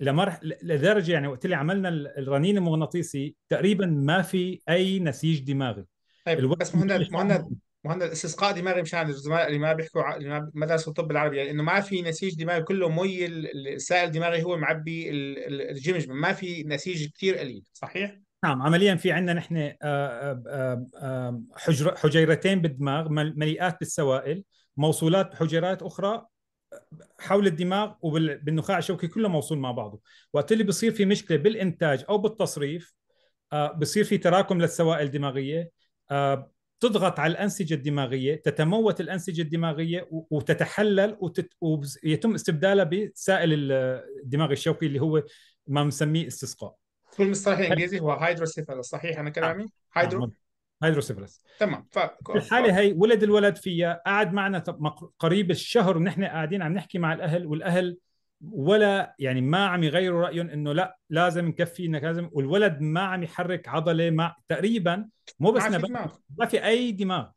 Speaker 3: لمرح لدرجه يعني وقت اللي عملنا الرنين المغناطيسي تقريبا
Speaker 1: ما في اي نسيج دماغي طيب بس مهند مهند مهندس استسقاء دماغي مشان الزملاء اللي ما بيحكوا ع... اللي ما درسوا الطب العربي يعني انه ما في نسيج دماغي كله مي السائل الدماغي هو معبي الجمجمه ما في نسيج كثير قليل صحيح؟
Speaker 3: نعم عمليا في عندنا نحن حجيرتين بالدماغ مليئات بالسوائل موصولات بحجيرات اخرى حول الدماغ وبالنخاع الشوكي كله موصول مع بعضه وقت اللي بصير في مشكله بالانتاج او بالتصريف بصير في تراكم للسوائل الدماغيه تضغط على الانسجه الدماغيه تتموت الانسجه الدماغيه وتتحلل وتت... ويتم استبدالها بسائل الدماغ الشوكي اللي هو ما بنسميه استسقاء
Speaker 1: كل مصطلح الانجليزي هو هيدروسيفالس صحيح انا كلامي؟ هيدرو نعم. هيدروسيفالس نعم. تمام ف الحاله
Speaker 3: هي ولد الولد فيها قعد معنا قريب الشهر ونحن قاعدين عم نحكي مع الاهل والاهل ولا يعني ما عم يغيروا رايهم انه لا لازم نكفي انك لازم والولد ما عم يحرك عضله مع تقريبا مو بس ما في اي دماغ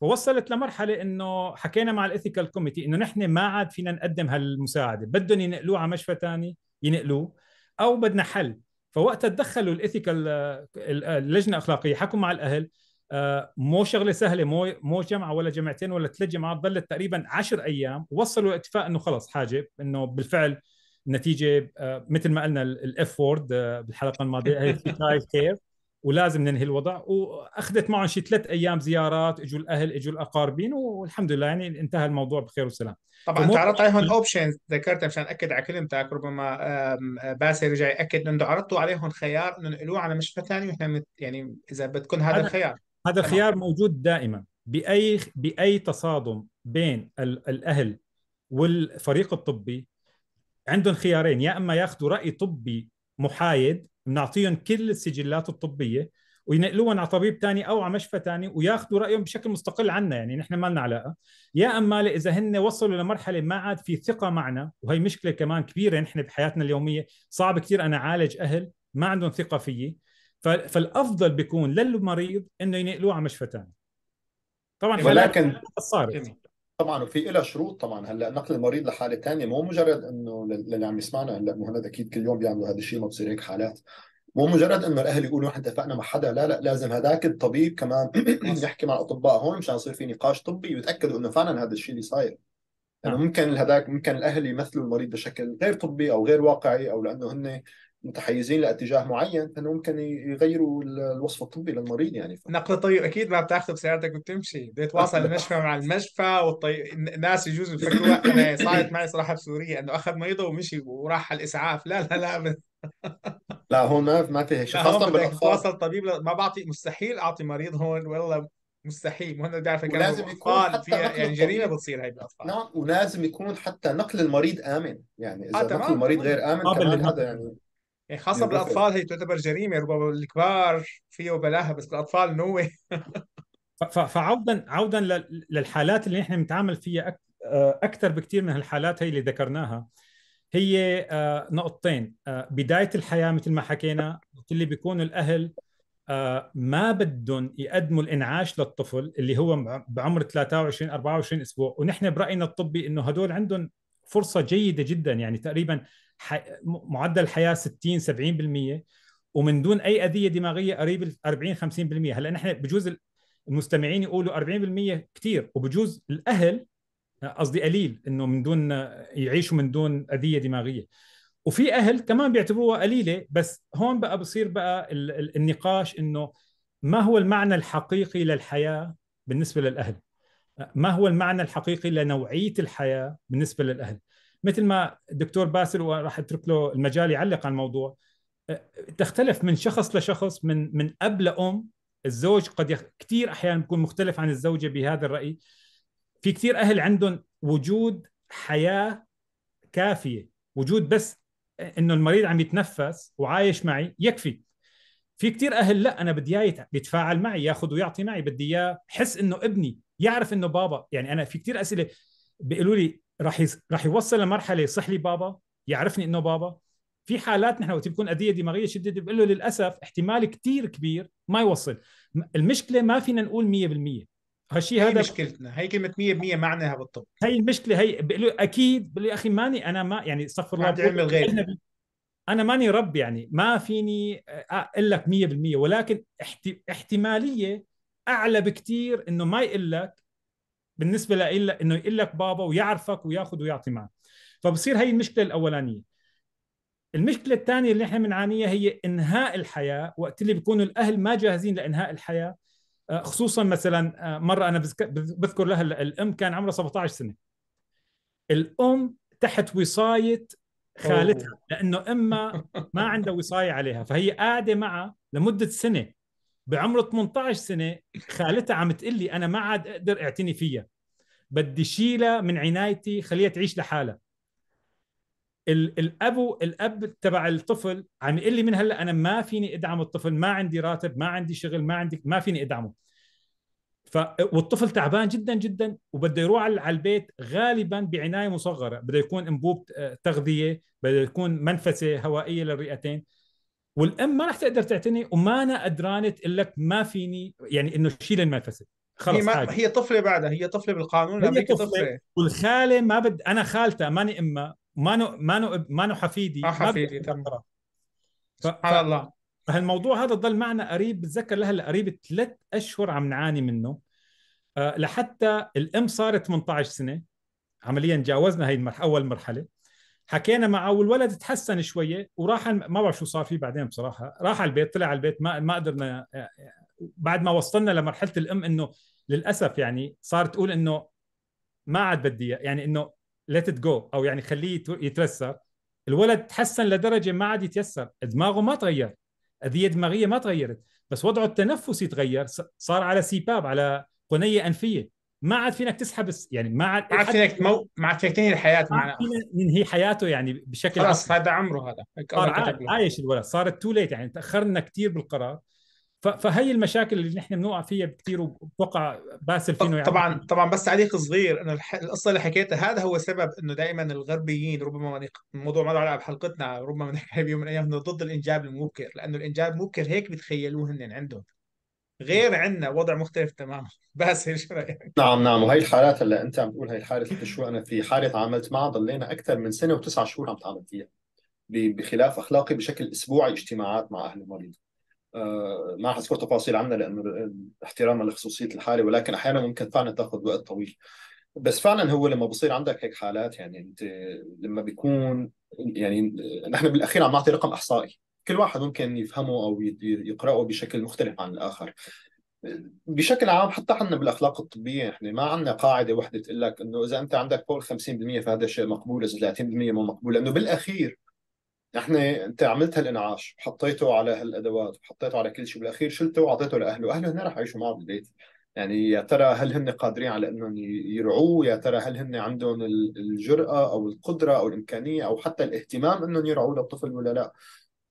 Speaker 3: فوصلت لمرحله انه حكينا مع الايثيكال كوميتي انه نحن ما عاد فينا نقدم هالمساعده بدهم ينقلوه على مشفى ثاني ينقلوه او بدنا حل فوقتها تدخلوا الايثيكال اللجنه الاخلاقيه حكوا مع الاهل آه، مو شغله سهله مو مو جمعه ولا جمعتين ولا ثلاث جمعات ظلت تقريبا 10 ايام وصلوا اتفاق انه خلص حاجه انه بالفعل النتيجه آه، مثل ما قلنا الاف وورد آه، بالحلقه الماضيه هي كير [laughs] ولازم ننهي الوضع واخذت معهم شي ثلاث ايام زيارات اجوا الاهل اجوا الاقاربين والحمد لله يعني انتهى الموضوع بخير وسلام طبعا انت عرضت عليهم
Speaker 1: اوبشنز ذكرت مشان اكد على كلمتك ربما باسل رجع ياكد انه عرضتوا عليهم خيار انه نقلوه على مشفى ثاني واحنا يعني اذا بدكم هذا الخيار
Speaker 3: هذا الخيار موجود دائما باي باي تصادم بين الاهل والفريق الطبي عندهم خيارين يا اما ياخذوا راي طبي محايد بنعطيهم كل السجلات الطبيه وينقلوهم على طبيب ثاني او على مشفى ثاني وياخذوا رايهم بشكل مستقل عنا يعني نحن ما لنا علاقه يا اما اذا هن وصلوا لمرحله ما عاد في ثقه معنا وهي مشكله كمان كبيره نحن بحياتنا اليوميه صعب كثير انا اعالج اهل ما عندهم ثقه فيي فالافضل بيكون للمريض انه ينقلوه على مشفى ثاني طبعا إيه، ولكن
Speaker 2: صارت طبعا وفي لها شروط طبعا هلا نقل المريض لحاله ثانيه مو مجرد انه للي عم يسمعنا هلا مهند اكيد كل يوم بيعملوا هذا الشيء ما بصير هيك حالات مو مجرد انه الاهل يقولوا نحن اتفقنا مع حدا لا لا لازم هذاك الطبيب كمان [clears throat] يحكي مع الاطباء هون مشان يصير في نقاش طبي ويتاكدوا انه فعلا هذا الشيء اللي صاير يعني نعم. ممكن هذاك ممكن الاهل يمثلوا المريض بشكل غير طبي او غير واقعي او لانه هن متحيزين لاتجاه معين ممكن يغيروا الوصف الطبي للمريض يعني
Speaker 1: ف... نقل الطبيب اكيد ما بتاخذ بسيارتك وبتمشي بدك يتواصل المشفى مع المشفى والطي... الناس يجوز يفكروا انا صارت معي صراحه بسوريا انه اخذ مريضه ومشي وراح على الاسعاف لا لا لا
Speaker 2: لا هون ما ما في هيك خاصه
Speaker 1: بالاطفال طبيب ما بعطي مستحيل اعطي مريض هون والله مستحيل وانا بدي اعرف لازم يكون فيها يعني جريمه
Speaker 2: بتصير هاي بالاطفال نعم ولازم يكون حتى نقل المريض امن يعني آه، اذا آه نقل المريض غير امن كمان هذا يعني
Speaker 1: يعني خاصه يعني بالاطفال هي تعتبر جريمه يعني ربما الكبار فيه بلاها بس بالاطفال نوة [laughs] فعودا عودا للحالات
Speaker 3: اللي نحن بنتعامل فيها اكثر آه، بكثير من هالحالات هي اللي ذكرناها هي آه، نقطتين آه، بدايه الحياه مثل ما حكينا اللي بيكونوا الاهل ما بدهم يقدموا الانعاش للطفل اللي هو بعمر 23 24 اسبوع ونحن براينا الطبي انه هدول عندهم فرصه جيده جدا يعني تقريبا معدل حياه 60 70% ومن دون اي اذيه دماغيه قريب 40 50% هلا نحن بجوز المستمعين يقولوا 40% كثير وبجوز الاهل قصدي قليل انه من دون يعيشوا من دون اذيه دماغيه وفي اهل كمان بيعتبروها قليله بس هون بقى بصير بقى النقاش انه ما هو المعنى الحقيقي للحياه بالنسبه للاهل ما هو المعنى الحقيقي لنوعيه الحياه بالنسبه للاهل مثل ما الدكتور باسل وراح اترك له المجال يعلق على الموضوع أه، تختلف من شخص لشخص من من اب لام الزوج قد يخ... كثير احيانا بيكون مختلف عن الزوجه بهذا الراي في كثير اهل عندهم وجود حياه كافيه وجود بس انه المريض عم يتنفس وعايش معي يكفي في كثير اهل لا انا بدي اياه يتفاعل معي ياخذ ويعطي معي بدي اياه حس انه ابني يعرف انه بابا يعني انا في كثير اسئله بيقولوا لي راح يز... راح يوصل لمرحله يصح لي بابا يعرفني انه بابا في حالات نحن وقت بتكون اذيه دماغيه شديده بقول له للاسف احتمال كثير كبير ما يوصل المشكله ما فينا نقول 100% هالشيء هذا مشكلتنا هي كلمه 100% معناها بالطب هي المشكله هي بقول له اكيد بقول له يا اخي ماني انا ما يعني استغفر الله عمل غير انا ماني رب يعني ما فيني اقول لك 100% ولكن احتماليه اعلى بكثير انه ما يقول لك بالنسبه لإلا انه يقول لك بابا ويعرفك وياخذ ويعطي معك فبصير هي المشكله الاولانيه المشكله الثانيه اللي نحن بنعانيها هي انهاء الحياه وقت اللي بيكونوا الاهل ما جاهزين لانهاء الحياه آه، خصوصا مثلا آه، مره انا بذكر لها الام كان عمرها 17 سنه الام تحت وصايه خالتها لانه امها ما عندها وصايه عليها فهي قاعده معها لمده سنه بعمر 18 سنه خالتها عم تقول لي انا ما عاد اقدر اعتني فيها بدي شيلها من عنايتي خليها تعيش لحالها الابو الاب تبع الطفل عم يقول لي من هلا انا ما فيني ادعم الطفل ما عندي راتب ما عندي شغل ما عندي ما فيني ادعمه ف والطفل تعبان جدا جدا وبده يروح على البيت غالبا بعنايه مصغره بده يكون انبوب آه، تغذيه بده يكون منفسه هوائيه للرئتين والام ما راح تقدر تعتني وما انا ادرانت لك ما فيني يعني انه شيل المنفسه خلص هي, ما هي
Speaker 1: طفله بعدها هي طفله بالقانون هي طفلة, طفله
Speaker 3: والخاله ما بد انا خالتها ماني امها مانو مانو مانو حفيدي اه حفيدي تمام سبحان ف... الله فهالموضوع هذا ضل معنا قريب بتذكر لهلا قريب ثلاث اشهر عم نعاني منه أه لحتى الام صارت 18 سنه عمليا جاوزنا هي المرحله اول مرحله حكينا معه والولد تحسن شويه وراح ما بعرف شو صار فيه بعدين بصراحه راح على البيت طلع على البيت ما ما قدرنا آه، آه، بعد ما وصلنا لمرحله الام انه للاسف يعني صارت تقول انه ما عاد بدي يعني انه ليت ات جو او يعني خليه يتيسر الولد تحسن لدرجه ما عاد يتيسر دماغه ما تغير اذيه دماغيه ما تغيرت بس وضعه التنفسي تغير صار على سيباب على قنيه انفيه ما عاد فينك تسحب يعني ما عاد ما عاد فينك مو... ما عاد فينك تنهي الحياه معنا ننهي حياته يعني بشكل خلاص هذا عمره هذا صار عايش الولد صارت تو ليت يعني تاخرنا كثير بالقرار
Speaker 1: ف... فهي المشاكل اللي نحن بنوقع فيها كثير وبتوقع باسل فينو يعني طبعا طبعا بس تعليق صغير انه الح... القصه اللي حكيتها هذا هو سبب انه دائما الغربيين ربما الموضوع ما له علاقه بحلقتنا ربما بنحكي بيوم من الايام انه ضد الانجاب المبكر لانه الانجاب المبكر هيك بيتخيلوه هن عندهم غير عندنا وضع مختلف تماما [laughs] بس ايش رايك؟ نعم نعم وهي الحالات
Speaker 2: هلا انت عم تقول هي الحاله اللي شو في حاله تعاملت معها ضلينا اكثر من سنه وتسعة شهور عم تعمل فيها بخلاف اخلاقي بشكل اسبوعي اجتماعات مع اهل المريض آه، ما رح اذكر تفاصيل عنها لانه احتراما لخصوصيه الحاله ولكن احيانا ممكن فعلا تاخذ وقت طويل بس فعلا هو لما بصير عندك هيك حالات يعني انت لما بيكون يعني نحن بالاخير عم نعطي رقم احصائي كل واحد ممكن يفهمه او يقراه بشكل مختلف عن الاخر بشكل عام حتى عندنا بالاخلاق الطبيه احنا ما عندنا قاعده وحده تقول لك انه اذا انت عندك فوق 50% فهذا شيء مقبول اذا 30% مو مقبول لانه بالاخير احنا انت عملت هالانعاش وحطيته على هالادوات وحطيته على كل شيء بالاخير شلته واعطيته لاهله اهله هنا رح يعيشوا معه بالبيت يعني يا ترى هل هن قادرين على انهم يرعوه يا ترى هل هن عندهم الجرأه او القدره او الامكانيه او حتى الاهتمام انهم يرعوه للطفل ولا لا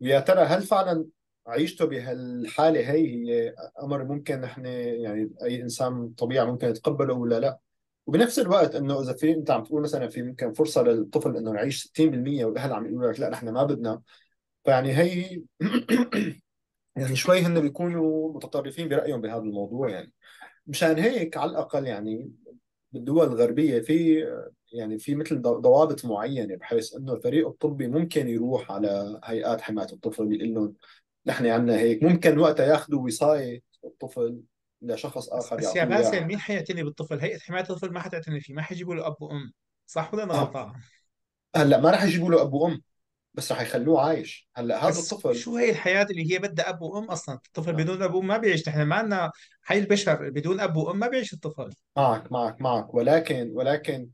Speaker 2: ويا ترى هل فعلا عيشته بهالحالة هي هي أمر ممكن نحن يعني أي إنسان طبيعي ممكن يتقبله ولا لا وبنفس الوقت انه اذا في انت عم تقول مثلا في ممكن فرصه للطفل انه يعيش 60% والاهل عم يقولوا لك لا نحن ما بدنا فيعني هي [clears throat] يعني شوي هن بيكونوا متطرفين برايهم بهذا الموضوع يعني مشان هيك على الاقل يعني بالدول الغربيه في يعني في مثل ضوابط معينه بحيث انه الفريق الطبي ممكن يروح على هيئات حمايه الطفل يقول لهم نحن عندنا هيك ممكن وقتها ياخذوا وصايه الطفل لشخص اخر بس يا باسل
Speaker 1: مين حيعتني بالطفل؟ هيئه حمايه الطفل ما حتعتني فيه ما حيجيبوا له اب وام صح ولا انا آه. غلطان؟
Speaker 2: هلا ما راح يجيبوا له اب وام
Speaker 1: بس رح يخلوه عايش هلا هذا الطفل شو هي الحياه اللي هي بدها اب وام اصلا الطفل آه. بدون اب وام ما بيعيش نحن ما عندنا حي البشر بدون اب وام ما بيعيش الطفل
Speaker 2: معك معك معك ولكن ولكن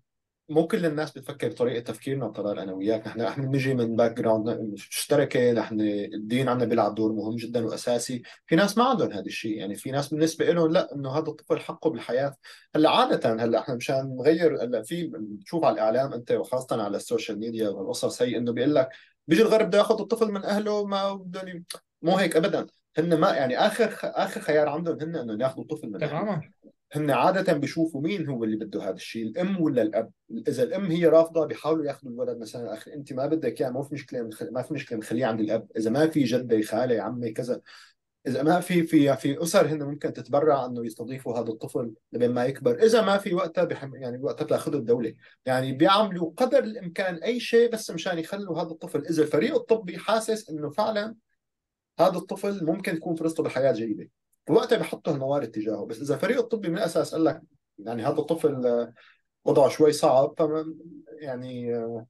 Speaker 2: مو كل الناس بتفكر بطريقه تفكيرنا طلال انا وياك نحن احنا بنجي من باك جراوند مشتركه نحن الدين عندنا بيلعب دور مهم جدا واساسي في ناس ما عندهم هذا الشيء يعني في ناس بالنسبه لهم لا انه هذا الطفل حقه بالحياه هلا عاده هلا احنا مشان نغير هلا في بتشوف على الاعلام انت وخاصه على السوشيال ميديا والقصص هي انه بيقول لك بيجي الغرب بده ياخذ الطفل من اهله ما بدهم مو هيك ابدا هن ما يعني اخر اخر خيار عندهم هن انه ياخذوا الطفل من تماما هن عادة بيشوفوا مين هو اللي بده هذا الشيء الأم ولا الأب إذا الأم هي رافضة بيحاولوا ياخذوا الولد مثلا أخي أنت ما بدك إياه ما في مشكلة ما في مشكلة نخليه عند الأب إذا ما في جدة خالة عمي كذا إذا ما في في في أسر هن ممكن تتبرع إنه يستضيفوا هذا الطفل لبين ما يكبر إذا ما في وقتها بحم يعني وقتها بتاخذه الدولة يعني بيعملوا قدر الإمكان أي شيء بس مشان يخلوا هذا الطفل إذا الفريق الطبي حاسس إنه فعلا هذا الطفل ممكن تكون فرصته بحياة جيدة وقتها بحطوا الموارد تجاهه بس اذا فريق الطبي من الاساس قال لك يعني هذا الطفل آه، وضعه شوي صعب فما يعني آه،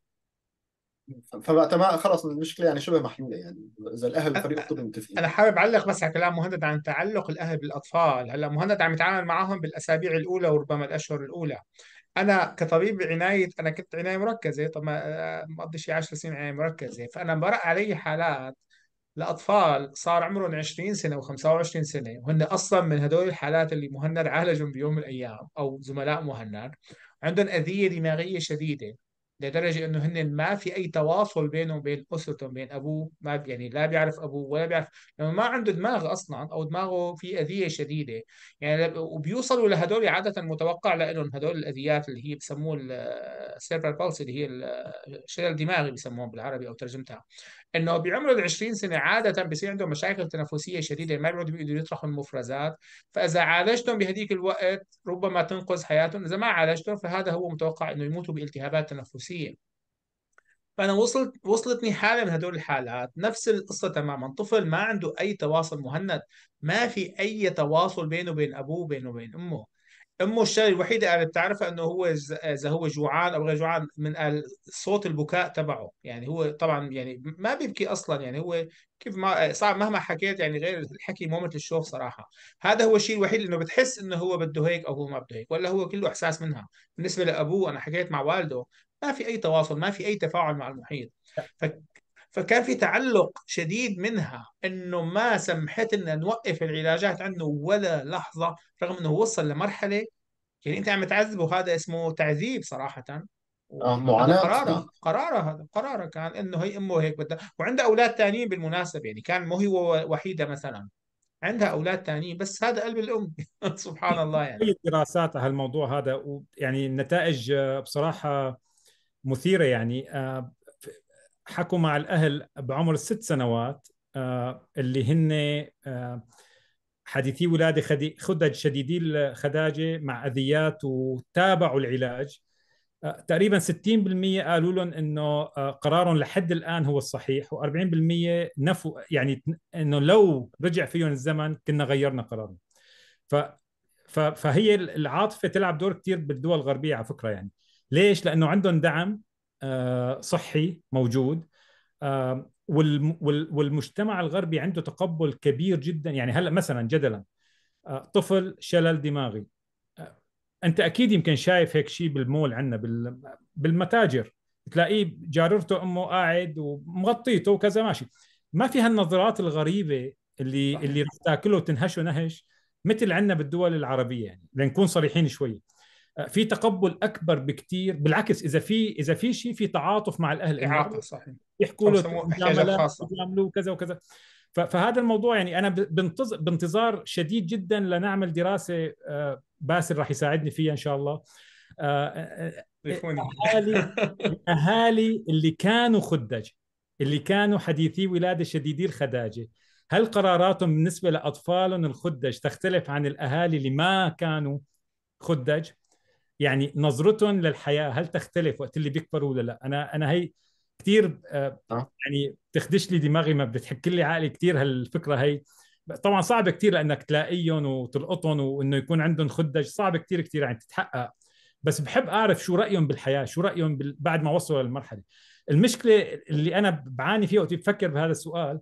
Speaker 2: فما
Speaker 1: ما خلص المشكله يعني شبه محلوله يعني اذا الاهل والفريق الطبي متفقين انا حابب اعلق بس على كلام مهند عن تعلق الاهل بالاطفال هلا مهند عم يتعامل معهم بالاسابيع الاولى وربما الاشهر الاولى انا كطبيب عنايه انا كنت عنايه مركزه طب ما آه، مقضي شي 10 سنين عنايه مركزه فانا مرق علي حالات لاطفال صار عمرهم 20 سنه و25 سنه وهن اصلا من هدول الحالات اللي مهند عالجهم بيوم من الايام او زملاء مهند عندهم اذيه دماغيه شديده لدرجه انه هن ما في اي تواصل بينهم وبين اسرتهم بين ابوه ما يعني لا بيعرف ابوه ولا بيعرف لانه يعني ما عنده دماغ اصلا او دماغه في اذيه شديده يعني وبيوصلوا لهدول عاده متوقع لهم هدول الاذيات اللي هي بسموه السيرفر بالس اللي هي الشلل الدماغي بسموه بالعربي او ترجمتها انه بعمر ال 20 سنه عاده بصير عندهم مشاكل تنفسيه شديده ما بيعودوا بيقدروا يطرحوا المفرزات فاذا عالجتهم بهديك الوقت ربما تنقذ حياتهم اذا ما عالجتهم فهذا هو متوقع انه يموتوا بالتهابات تنفسيه فانا وصلت وصلتني حاله من هدول الحالات نفس القصه تماما طفل ما عنده اي تواصل مهند ما في اي تواصل بينه وبين ابوه بينه وبين امه امه الشغله الوحيده اللي بتعرفها انه هو اذا هو جوعان او غير جوعان من صوت البكاء تبعه يعني هو طبعا يعني ما بيبكي اصلا يعني هو كيف ما صعب مهما حكيت يعني غير الحكي مو مثل الشوف صراحه هذا هو الشيء الوحيد انه بتحس انه هو بده هيك او هو ما بده هيك ولا هو كله احساس منها بالنسبه لابوه انا حكيت مع والده ما في اي تواصل ما في اي تفاعل مع المحيط فكان في تعلق شديد منها انه ما سمحت لنا نوقف العلاجات عنه ولا لحظه رغم انه وصل لمرحله يعني انت عم تعذبه هذا اسمه تعذيب صراحه
Speaker 2: آه، معاناه قراره
Speaker 1: قراره هذا قراره كان انه هي امه هيك بدها وعندها اولاد ثانيين بالمناسبه يعني كان مو هي وحيده مثلا عندها اولاد ثانيين بس هذا قلب الام [laughs] سبحان الله يعني كل الدراسات على هالموضوع هذا يعني
Speaker 3: النتائج آه، بصراحه مثيره يعني آه، حكوا مع الاهل بعمر الست سنوات آه، اللي هن آه، حديثي ولاده خدج شديدي الخداجه مع اذيات وتابعوا العلاج آه، تقريبا 60% قالوا لهم انه قرارهم لحد الان هو الصحيح و40% نفوا يعني انه لو رجع فيهم الزمن كنا غيرنا قرارنا ف فهي العاطفه تلعب دور كثير بالدول الغربيه على فكره يعني ليش لانه عندهم دعم آه، صحي موجود آه، والمجتمع الغربي عنده تقبل كبير جدا يعني هلا مثلا جدلا آه، طفل شلل دماغي انت اكيد يمكن شايف هيك شيء بالمول عندنا بالمتاجر تلاقيه جارته امه قاعد ومغطيته وكذا ماشي ما في هالنظرات الغريبه اللي صحيح. اللي تاكله وتنهشه نهش مثل عندنا بالدول العربيه يعني لنكون صريحين شوي آه، في تقبل اكبر بكثير بالعكس اذا في اذا في شيء في تعاطف مع الاهل تعاطف صحيح يحكوا له يعملوا كذا وكذا فهذا الموضوع يعني انا بنتظر بانتظار شديد جدا لنعمل دراسه آه، باسل راح يساعدني فيها ان شاء الله آه، اهالي [laughs] الاهالي اللي كانوا خدج اللي كانوا حديثي ولاده شديدي الخداجه هل قراراتهم بالنسبه لاطفالهم الخدج تختلف عن الاهالي اللي ما كانوا خدج؟ يعني نظرتهم للحياه هل تختلف وقت اللي بيكبروا ولا لا انا انا هي كثير آه، آه. يعني بتخدش لي دماغي ما بتحك لي عقلي كثير هالفكره هي طبعا صعب كثير لانك تلاقيهم وتلقطهم وانه يكون عندهم خدج صعب كثير كثير يعني تتحقق بس بحب اعرف شو رايهم بالحياه شو رايهم بعد ما وصلوا للمرحله المشكله اللي انا بعاني فيها وقت بفكر بهذا السؤال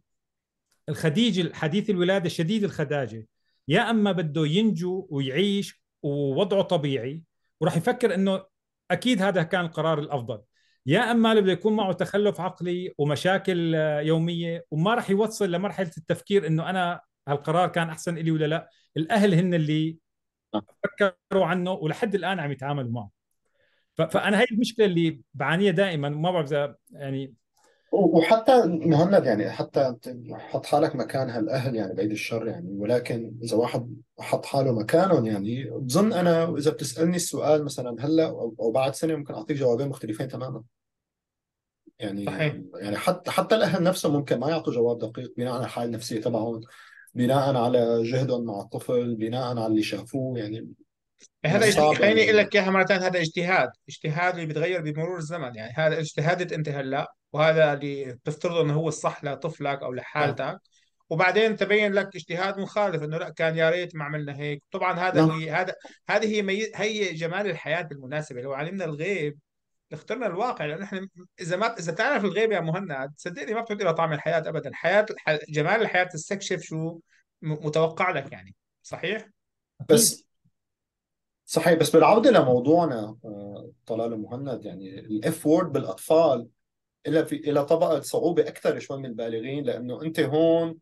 Speaker 3: الخديج حديث الولاده شديد الخداجه يا اما بده ينجو ويعيش ووضعه طبيعي وراح يفكر انه اكيد هذا كان القرار الافضل يا اما اللي بده يكون معه تخلف عقلي ومشاكل آه، يوميه وما راح يوصل لمرحله التفكير انه انا هالقرار كان احسن لي ولا لا الاهل هن اللي آه. فكروا عنه ولحد الان عم يتعاملوا معه فانا هي المشكله اللي بعانيها دائما ما بعرف اذا يعني
Speaker 2: وحتى مهند يعني حتى حط حالك مكان هالاهل يعني بعيد الشر يعني ولكن اذا واحد حط حاله مكانهم يعني بظن انا اذا بتسالني السؤال مثلا هلا او بعد سنه ممكن اعطيك جوابين مختلفين تماما يعني صحيح. يعني حتى حتى الاهل نفسهم ممكن ما يعطوا جواب دقيق بناء على الحاله النفسيه تبعهم بناء على جهدهم مع الطفل بناء على اللي شافوه يعني
Speaker 1: هذا يعني خليني يعني. اقول لك اياها مره ثانيه هذا اجتهاد اجتهاد اللي بيتغير بمرور الزمن يعني هذا اجتهادت انت هلا وهذا اللي بتفترضه انه هو الصح لطفلك او نعم. لحالتك وبعدين تبين لك اجتهاد مخالف انه لا كان يا ريت ما عملنا هيك طبعا هذا نعم. هي هذا هذه هي مي... هي جمال الحياه بالمناسبه لو علمنا الغيب اخترنا الواقع لانه احنا اذا ما اذا تعرف الغيب يا مهند صدقني ما بتعطي لها طعم الحياه ابدا حياه جمال الحياه تستكشف شو متوقع لك يعني صحيح
Speaker 2: بس صحيح بس بالعوده لموضوعنا آه، طلال مهند يعني الاف وورد بالاطفال إلى في إلى طبقة صعوبة أكثر شوي من البالغين لأنه أنت هون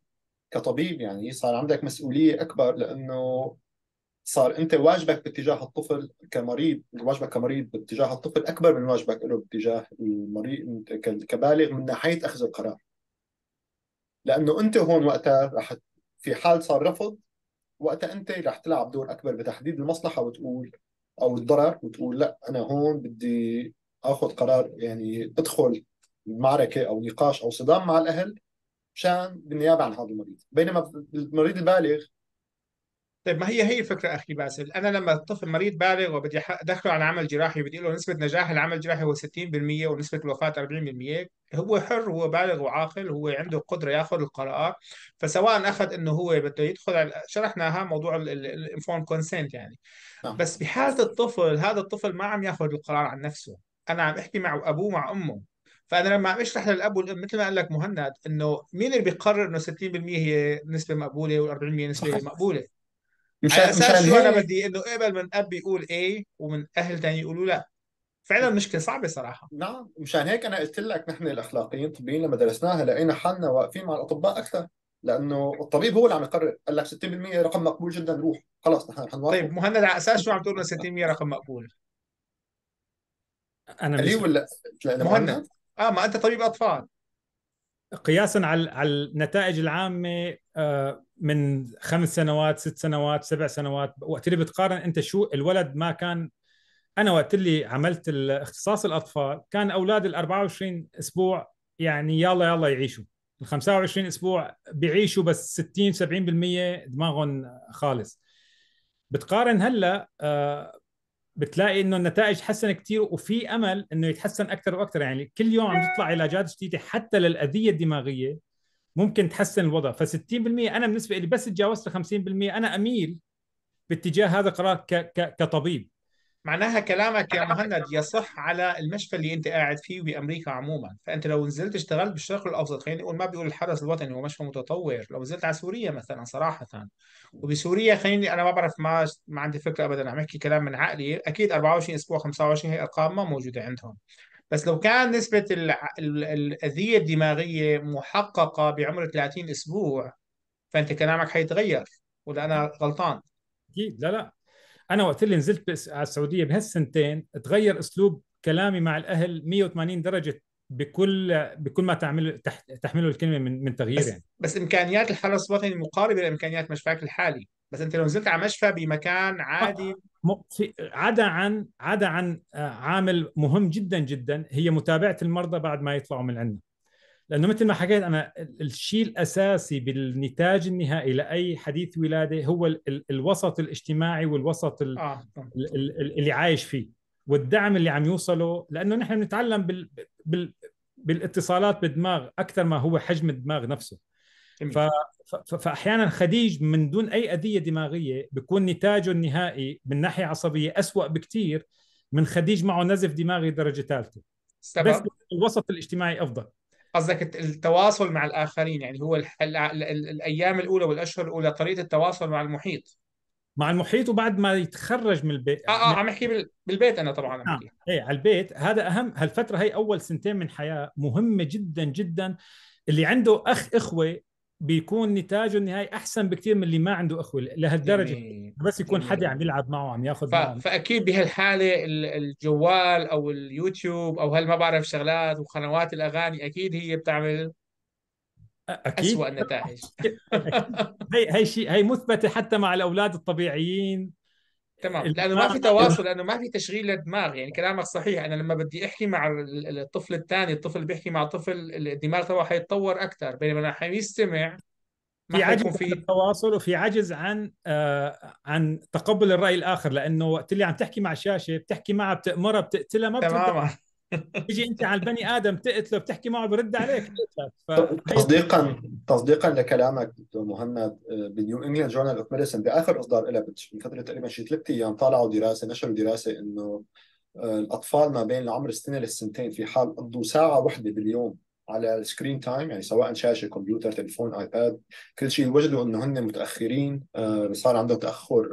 Speaker 2: كطبيب يعني صار عندك مسؤولية أكبر لأنه صار أنت واجبك باتجاه الطفل كمريض واجبك كمريض باتجاه الطفل أكبر من واجبك له باتجاه المريض كبالغ من ناحية أخذ القرار لأنه أنت هون وقتها رح في حال صار رفض وقتها أنت رح تلعب دور أكبر بتحديد المصلحة وتقول أو الضرر وتقول لا أنا هون بدي اخذ قرار يعني ادخل معركه او نقاش او صدام مع الاهل مشان بالنيابه عن هذا المريض بينما المريض البالغ
Speaker 1: طيب ما هي هي الفكره اخي باسل انا لما الطفل مريض بالغ وبدي ادخله على عمل جراحي بدي له نسبه نجاح العمل الجراحي هو 60% ونسبه الوفاه 40% هو حر هو بالغ وعاقل هو عنده قدره ياخذ القرار فسواء اخذ انه هو بده يدخل على شرحناها موضوع الانفورم كونسنت يعني نعم. بس بحاله الطفل هذا الطفل ما عم ياخذ القرار عن نفسه انا عم احكي مع ابوه مع امه فانا لما عم اشرح للاب والام مثل ما قال لك مهند انه مين اللي بيقرر انه 60% هي نسبه مقبوله وال40% نسبه صحيح. مقبوله مش على اساس شو انا بدي انه اقبل من اب يقول اي ومن اهل ثاني يقولوا لا فعلا مشكله صعبه صراحه نعم مشان هيك انا قلت لك نحن الاخلاقيين الطبيين لما
Speaker 2: درسناها لقينا حالنا واقفين مع الاطباء اكثر لانه الطبيب هو اللي عم يقرر قال لك 60%
Speaker 1: رقم مقبول جدا روح خلص نحن نوافق طيب مهند على اساس شو عم تقول 60% رقم مقبول
Speaker 3: انا لي ولا
Speaker 1: مهند اه ما انت طبيب اطفال
Speaker 3: قياسا على على النتائج العامه آه، من خمس سنوات ست سنوات سبع سنوات وقت اللي بتقارن انت شو الولد ما كان انا وقت اللي عملت اختصاص الاطفال كان اولاد ال 24 اسبوع يعني يلا يلا يعيشوا ال 25 اسبوع بيعيشوا بس 60 70% دماغهم خالص بتقارن هلا آه، بتلاقي انه النتائج حسن كثير وفي امل انه يتحسن اكثر واكثر يعني كل يوم عم تطلع علاجات جديده حتى للاذيه الدماغيه ممكن تحسن الوضع ف60% انا بالنسبه لي بس تجاوزت 50%
Speaker 1: انا اميل باتجاه هذا القرار ك- ك- كطبيب معناها كلامك يا مهند يصح على المشفى اللي انت قاعد فيه بامريكا عموما فانت لو نزلت اشتغلت بالشرق الاوسط خلينا نقول ما بيقول الحرس الوطني هو مشفى متطور لو نزلت على سوريا مثلا صراحه وبسوريا خليني انا ما بعرف ما ما عندي فكره ابدا عم احكي كلام من عقلي اكيد 24 اسبوع 25 هي ارقام ما موجوده عندهم بس لو كان نسبه الاذيه الدماغيه محققه بعمر 30 اسبوع فانت كلامك حيتغير ولا انا غلطان اكيد لا لا انا وقت اللي نزلت على السعوديه بهالسنتين
Speaker 3: تغير اسلوب كلامي مع الاهل 180 درجه بكل بكل ما تعمل تحمله الكلمه من من تغيير بس, يعني.
Speaker 1: بس امكانيات الحرس الوطني مقاربه لامكانيات مشفاك الحالي بس انت لو نزلت على مشفى بمكان آه، عادي عدا عن عدا عن
Speaker 3: آه، عامل مهم جدا جدا هي متابعه المرضى بعد ما يطلعوا من عندنا لانه مثل ما حكيت انا الشيء الاساسي بالنتاج النهائي لاي حديث ولاده هو ال ال الوسط الاجتماعي والوسط آه، ال ال- ال اللي عايش فيه والدعم اللي عم يوصله لانه نحن بنتعلم بال بال بالاتصالات بالدماغ اكثر ما هو حجم الدماغ نفسه ف... ف... فاحيانا خديج من دون اي اذيه دماغيه بيكون نتاجه النهائي من ناحيه عصبيه أسوأ بكثير من خديج معه نزف دماغي درجه ثالثه
Speaker 1: بس الوسط الاجتماعي افضل قصدك التواصل مع الآخرين يعني هو الأيام الأولى والأشهر الأولى طريقة التواصل مع المحيط مع المحيط وبعد ما يتخرج من البيت اه اه يعني عم احكي بالبيت انا طبعا
Speaker 3: عم آه. ايه على البيت هذا اهم هالفتره هي اول سنتين من حياه مهمه جدا جدا اللي عنده اخ اخوه بيكون نتاجه النهائي احسن بكثير من اللي ما عنده اخوه لهالدرجه جميل. يعني بس يكون يعني حدا عم يعني يلعب معه عم ياخذ ف... معه
Speaker 1: فاكيد بهالحاله الجوال او اليوتيوب او هل ما بعرف شغلات وقنوات الاغاني اكيد هي بتعمل اكيد اسوء النتائج
Speaker 3: [laughs] هي هي شيء هي مثبته
Speaker 1: حتى مع الاولاد الطبيعيين تمام لانه ما في تواصل لانه ما في تشغيل للدماغ يعني كلامك صحيح انا لما بدي احكي مع الطفل الثاني الطفل بيحكي مع طفل الدماغ تبعه حيتطور اكثر بينما لما حيستمع في عجز في
Speaker 3: التواصل وفي عجز عن آه عن تقبل الراي الاخر لانه وقت اللي عم تحكي مع شاشه بتحكي معها بتامرها
Speaker 2: بتقتلها ما
Speaker 1: تماما
Speaker 3: تجي [laughs] انت على البني ادم تقتله بتحكي معه برد عليك
Speaker 2: تصديقا تصديقا لكلامك دكتور مهند آه، بالنيو انجلاند جورنال اوف ميديسن باخر اصدار لها من فتره تقريبا شي ثلاث ايام طلعوا دراسه نشروا دراسه انه آه، الاطفال ما بين العمر السنه للسنتين في حال قضوا ساعه واحده باليوم على السكرين تايم يعني سواء شاشه كمبيوتر تليفون ايباد كل شيء وجدوا انه هن متاخرين آه، صار عندهم تاخر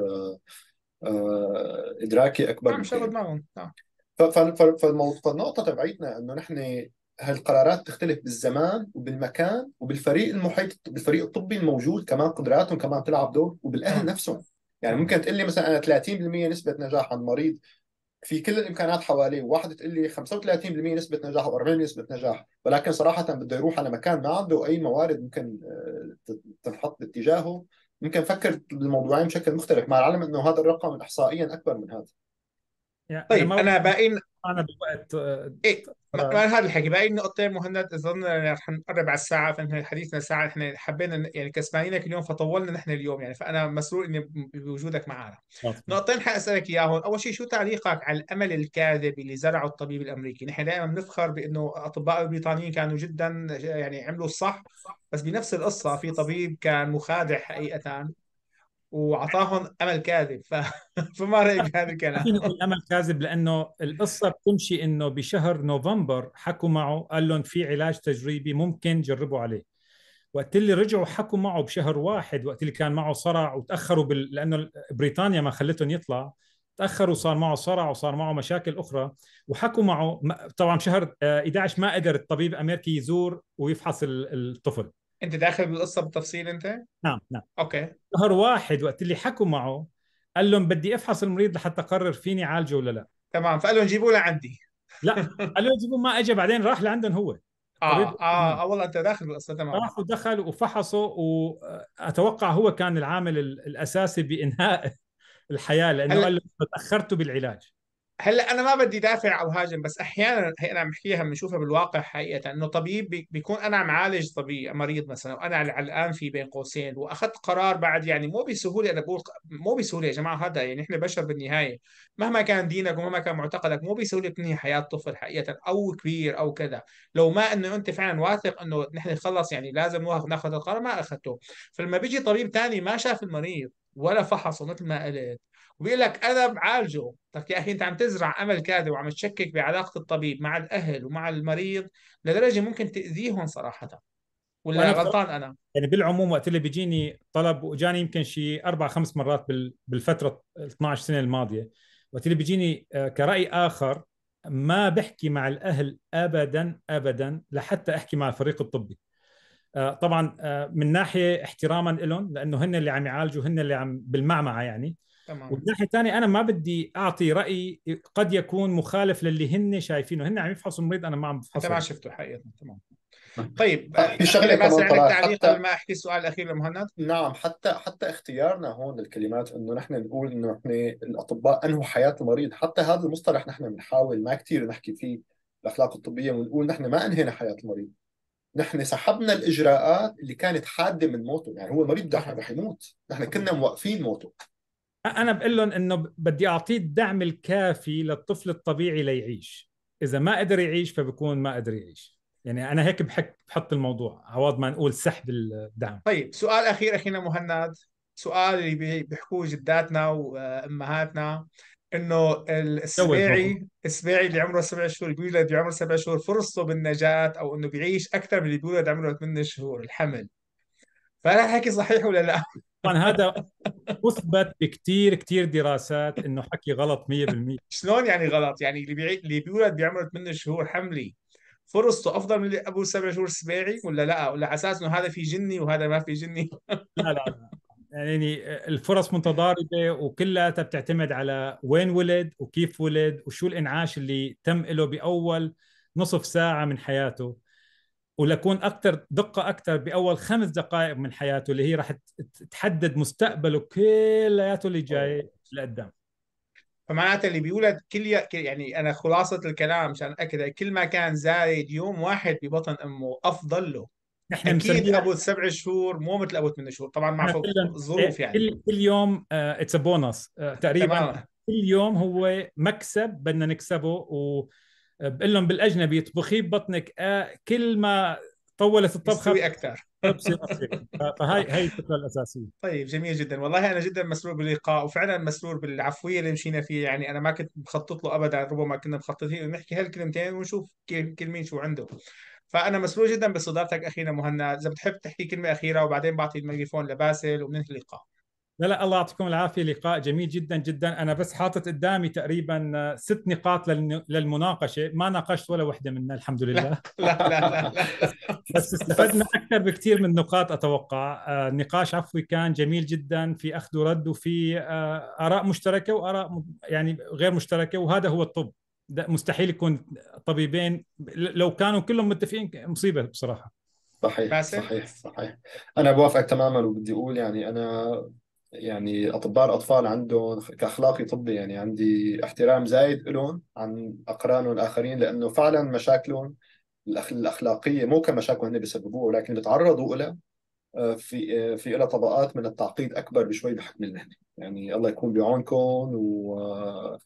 Speaker 2: ادراكي اكبر نعم شغل معهم نعم فالنقطه تبعيتنا انه نحن هالقرارات تختلف بالزمان وبالمكان وبالفريق المحيط بالفريق الطبي الموجود كمان قدراتهم كمان تلعب دور وبالاهل نفسهم يعني ممكن تقول لي مثلا انا 30% نسبه نجاح عند مريض في كل الامكانات حواليه وواحد تقول لي 35% نسبه نجاح و40 نسبه نجاح ولكن صراحه بده يروح على مكان ما عنده اي موارد ممكن آه، تنحط باتجاهه ممكن فكر بالموضوعين بشكل مختلف مع العلم انه هذا الرقم احصائيا اكبر من هذا
Speaker 1: يعني طيب انا باقي آه، إيه، انا بالوقت ايه هذه الحكي باقي نقطتين مهند اظن رح نقرب على الساعه فنحن حديثنا ساعه نحن حبينا يعني كسبانينك اليوم فطولنا نحن اليوم يعني فانا مسرور اني بوجودك معنا نقطتين حاسالك اياهم اول شيء شو تعليقك على الامل الكاذب اللي زرعه الطبيب الامريكي نحن دائما بنفخر بانه اطباء البريطانيين كانوا جدا يعني عملوا الصح بس بنفس القصه في طبيب كان مخادع حقيقه واعطاهم امل كاذب ف... [laughs] فما رايك بهذا الكلام؟ نقول امل كاذب لانه
Speaker 3: القصه بتمشي انه بشهر نوفمبر حكوا معه قال لهم في علاج تجريبي ممكن جربوا عليه وقت اللي رجعوا حكوا معه بشهر واحد وقت اللي كان معه صرع وتاخروا بال... لانه بريطانيا ما خلتهم يطلع تاخروا وصار معه صرع وصار معه مشاكل اخرى وحكوا معه طبعا شهر 11 آه، ما قدر الطبيب الامريكي يزور ويفحص الطفل
Speaker 1: انت داخل بالقصه بالتفصيل انت؟
Speaker 3: نعم نعم اوكي شهر واحد وقت اللي حكوا معه قال لهم بدي افحص المريض لحتى اقرر فيني عالجه ولا لا تمام فقال لهم جيبوه لعندي لا [laughs] قال لهم جيبوه ما اجى بعدين راح لعندهم هو
Speaker 1: اه إيه؟ اه, آه
Speaker 3: نعم. والله انت داخل بالقصه تمام راح ودخل وفحصه واتوقع هو كان العامل الاساسي بانهاء [laughs] الحياه لانه قال له
Speaker 1: تاخرتوا بالعلاج هلا انا ما بدي دافع او هاجم بس احيانا هي انا عم بحكيها بنشوفها بالواقع حقيقه انه طبيب بيكون انا عم عالج طبيب مريض مثلا وانا علقان في بين قوسين واخذت قرار بعد يعني مو بسهوله انا بقول مو بسهوله يا جماعه هذا يعني احنا بشر بالنهايه مهما كان دينك ومهما كان معتقدك مو بسهوله تنهي حياه طفل حقيقه او كبير او كذا لو ما انه انت فعلا واثق انه نحن خلص يعني لازم ناخذ القرار ما اخذته فلما بيجي طبيب ثاني ما شاف المريض ولا فحصه مثل ما قلت وبيقول لك انا بعالجه طب يا اخي انت عم تزرع امل كاذب وعم تشكك بعلاقه الطبيب مع الاهل ومع المريض لدرجه ممكن تاذيهم صراحه
Speaker 3: ولا أنا غلطان انا يعني بالعموم وقت اللي بيجيني طلب واجاني يمكن شيء اربع خمس مرات بالفتره 12 سنه الماضيه وقت اللي بيجيني آه، كراي اخر ما بحكي مع الاهل ابدا ابدا لحتى احكي مع الفريق الطبي آه، طبعا آه، من ناحيه احتراما لهم لانه هن اللي عم يعالجوا هن اللي عم بالمعمعه يعني تمام والناحيه الثانيه انا ما بدي اعطي راي قد يكون مخالف للي هن شايفينه هن عم يفحصوا المريض انا ما عم بفحصه انت ما شفته
Speaker 1: حقيقه تمام
Speaker 3: نعم. طيب
Speaker 2: آه، في شغله بس عندك تعليق
Speaker 1: قبل ما احكي السؤال الاخير لمهند نعم حتى حتى اختيارنا
Speaker 2: هون للكلمات انه نحن نقول انه نحن الاطباء انهوا حياه المريض حتى هذا المصطلح نحن بنحاول ما كثير نحكي فيه الاخلاق الطبيه ونقول نحن ما انهينا حياه المريض نحن سحبنا الاجراءات اللي كانت حاده من موته يعني هو المريض رح يموت نحن كنا موقفين موته
Speaker 3: انا بقول لهم انه بدي اعطيه الدعم الكافي للطفل الطبيعي ليعيش اذا ما قدر يعيش فبكون ما قدر يعيش يعني انا هيك بحك بحط الموضوع عوض ما نقول سحب الدعم
Speaker 1: طيب سؤال اخير اخينا مهند سؤال اللي بيحكوه جداتنا وامهاتنا انه السباعي السباعي اللي عمره سبع شهور بيولد بعمر سبع شهور فرصته بالنجاه او انه بيعيش اكثر من اللي بيولد عمره ثمان شهور الحمل فهل هيك صحيح ولا لا؟ طبعا هذا
Speaker 3: اثبت بكثير كثير دراسات انه حكي غلط 100% شلون يعني غلط؟ يعني اللي
Speaker 1: بيعي... اللي بيولد بعمر 8 شهور حملي فرصته افضل من اللي ابو سبع شهور سباعي ولا لا؟ ولا على اساس انه هذا في جني وهذا ما في جني؟ لا لا يعني
Speaker 3: الفرص متضاربه وكلها بتعتمد على وين ولد وكيف ولد وشو الانعاش اللي تم له باول نصف ساعه من حياته ولكون اكثر دقه اكثر باول خمس دقائق من حياته اللي هي راح تحدد مستقبله
Speaker 1: كلياته اللي جاي لقدام فمعناته اللي بيولد كل يعني انا خلاصه الكلام مشان اكد كل ما كان زايد يوم واحد ببطن امه افضل له نحن اكيد ابو سبع شهور مو مثل ابو ثمان شهور طبعا مع الظروف يعني كل, كل
Speaker 3: يوم اتس آه، بونص آه، تقريبا تمام. كل يوم هو مكسب بدنا نكسبه و بقول لهم بالاجنبي طبخيه ببطنك آه، كل ما طولت
Speaker 1: الطبخه بتسوي اكثر فهي هي الفكره الاساسيه طيب جميل جدا والله انا جدا مسرور باللقاء وفعلا مسرور بالعفويه اللي مشينا فيها يعني انا ما كنت مخطط له ابدا ربما كنا مخططين نحكي هالكلمتين ونشوف كل مين شو عنده فانا مسرور جدا باستضافتك اخينا مهند اذا بتحب تحكي كلمه اخيره وبعدين بعطي الميكروفون لباسل وبننهي اللقاء لا لا
Speaker 3: الله يعطيكم العافيه لقاء جميل جدا جدا انا بس حاطط قدامي تقريبا ست نقاط للمناقشه ما ناقشت ولا وحده منها الحمد لله لا لا لا, لا. [laughs] بس استفدنا اكثر بكثير من النقاط اتوقع النقاش آه، عفوي كان جميل جدا في اخذ ورد وفي آه، اراء مشتركه واراء يعني غير مشتركه وهذا هو الطب مستحيل يكون طبيبين لو كانوا كلهم متفقين مصيبه بصراحه
Speaker 2: صحيح صحيح صحيح انا بوافقك تماما وبدي اقول يعني انا يعني اطباء الاطفال عندهم كاخلاقي طبي يعني عندي احترام زايد لهم عن اقرانهم الاخرين لانه فعلا مشاكلهم الاخلاقيه مو كمشاكل هن بيسببوها ولكن بيتعرضوا لها آه، في آه، في لها طبقات من التعقيد اكبر بشوي بحكم المهنه يعني الله يكون بعونكم و آه،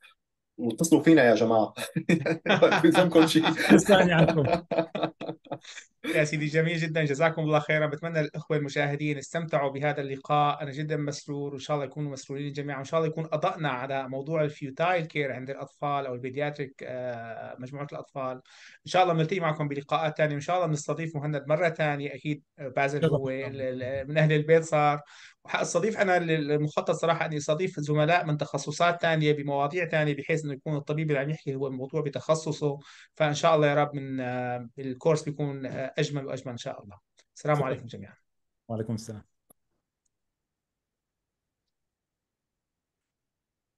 Speaker 2: واتصلوا فينا يا جماعه
Speaker 1: [laughs] [laughs] بلزمكم شيء شيء عنكم [laughs] يا سيدي جميل جدا جزاكم الله خيرا بتمنى الاخوه المشاهدين استمتعوا بهذا اللقاء انا جدا مسرور وان شاء الله يكونوا مسرورين جميعا وان شاء الله يكون اضاءنا على موضوع الفيوتايل كير عند الاطفال او البيدياتريك آه، مجموعه الاطفال ان شاء الله بنلتقي معكم بلقاءات ثانيه وان شاء الله بنستضيف مهند مره ثانيه اكيد آه، بازل هو من اهل البيت صار وحاستضيف انا المخطط صراحه اني استضيف زملاء من تخصصات ثانيه بمواضيع ثانيه بحيث انه يكون الطبيب اللي عم يحكي هو الموضوع بتخصصه فان شاء الله يا رب من آه، الكورس بيكون اجمل واجمل ان شاء الله السلام عليكم جميعا
Speaker 3: وعليكم السلام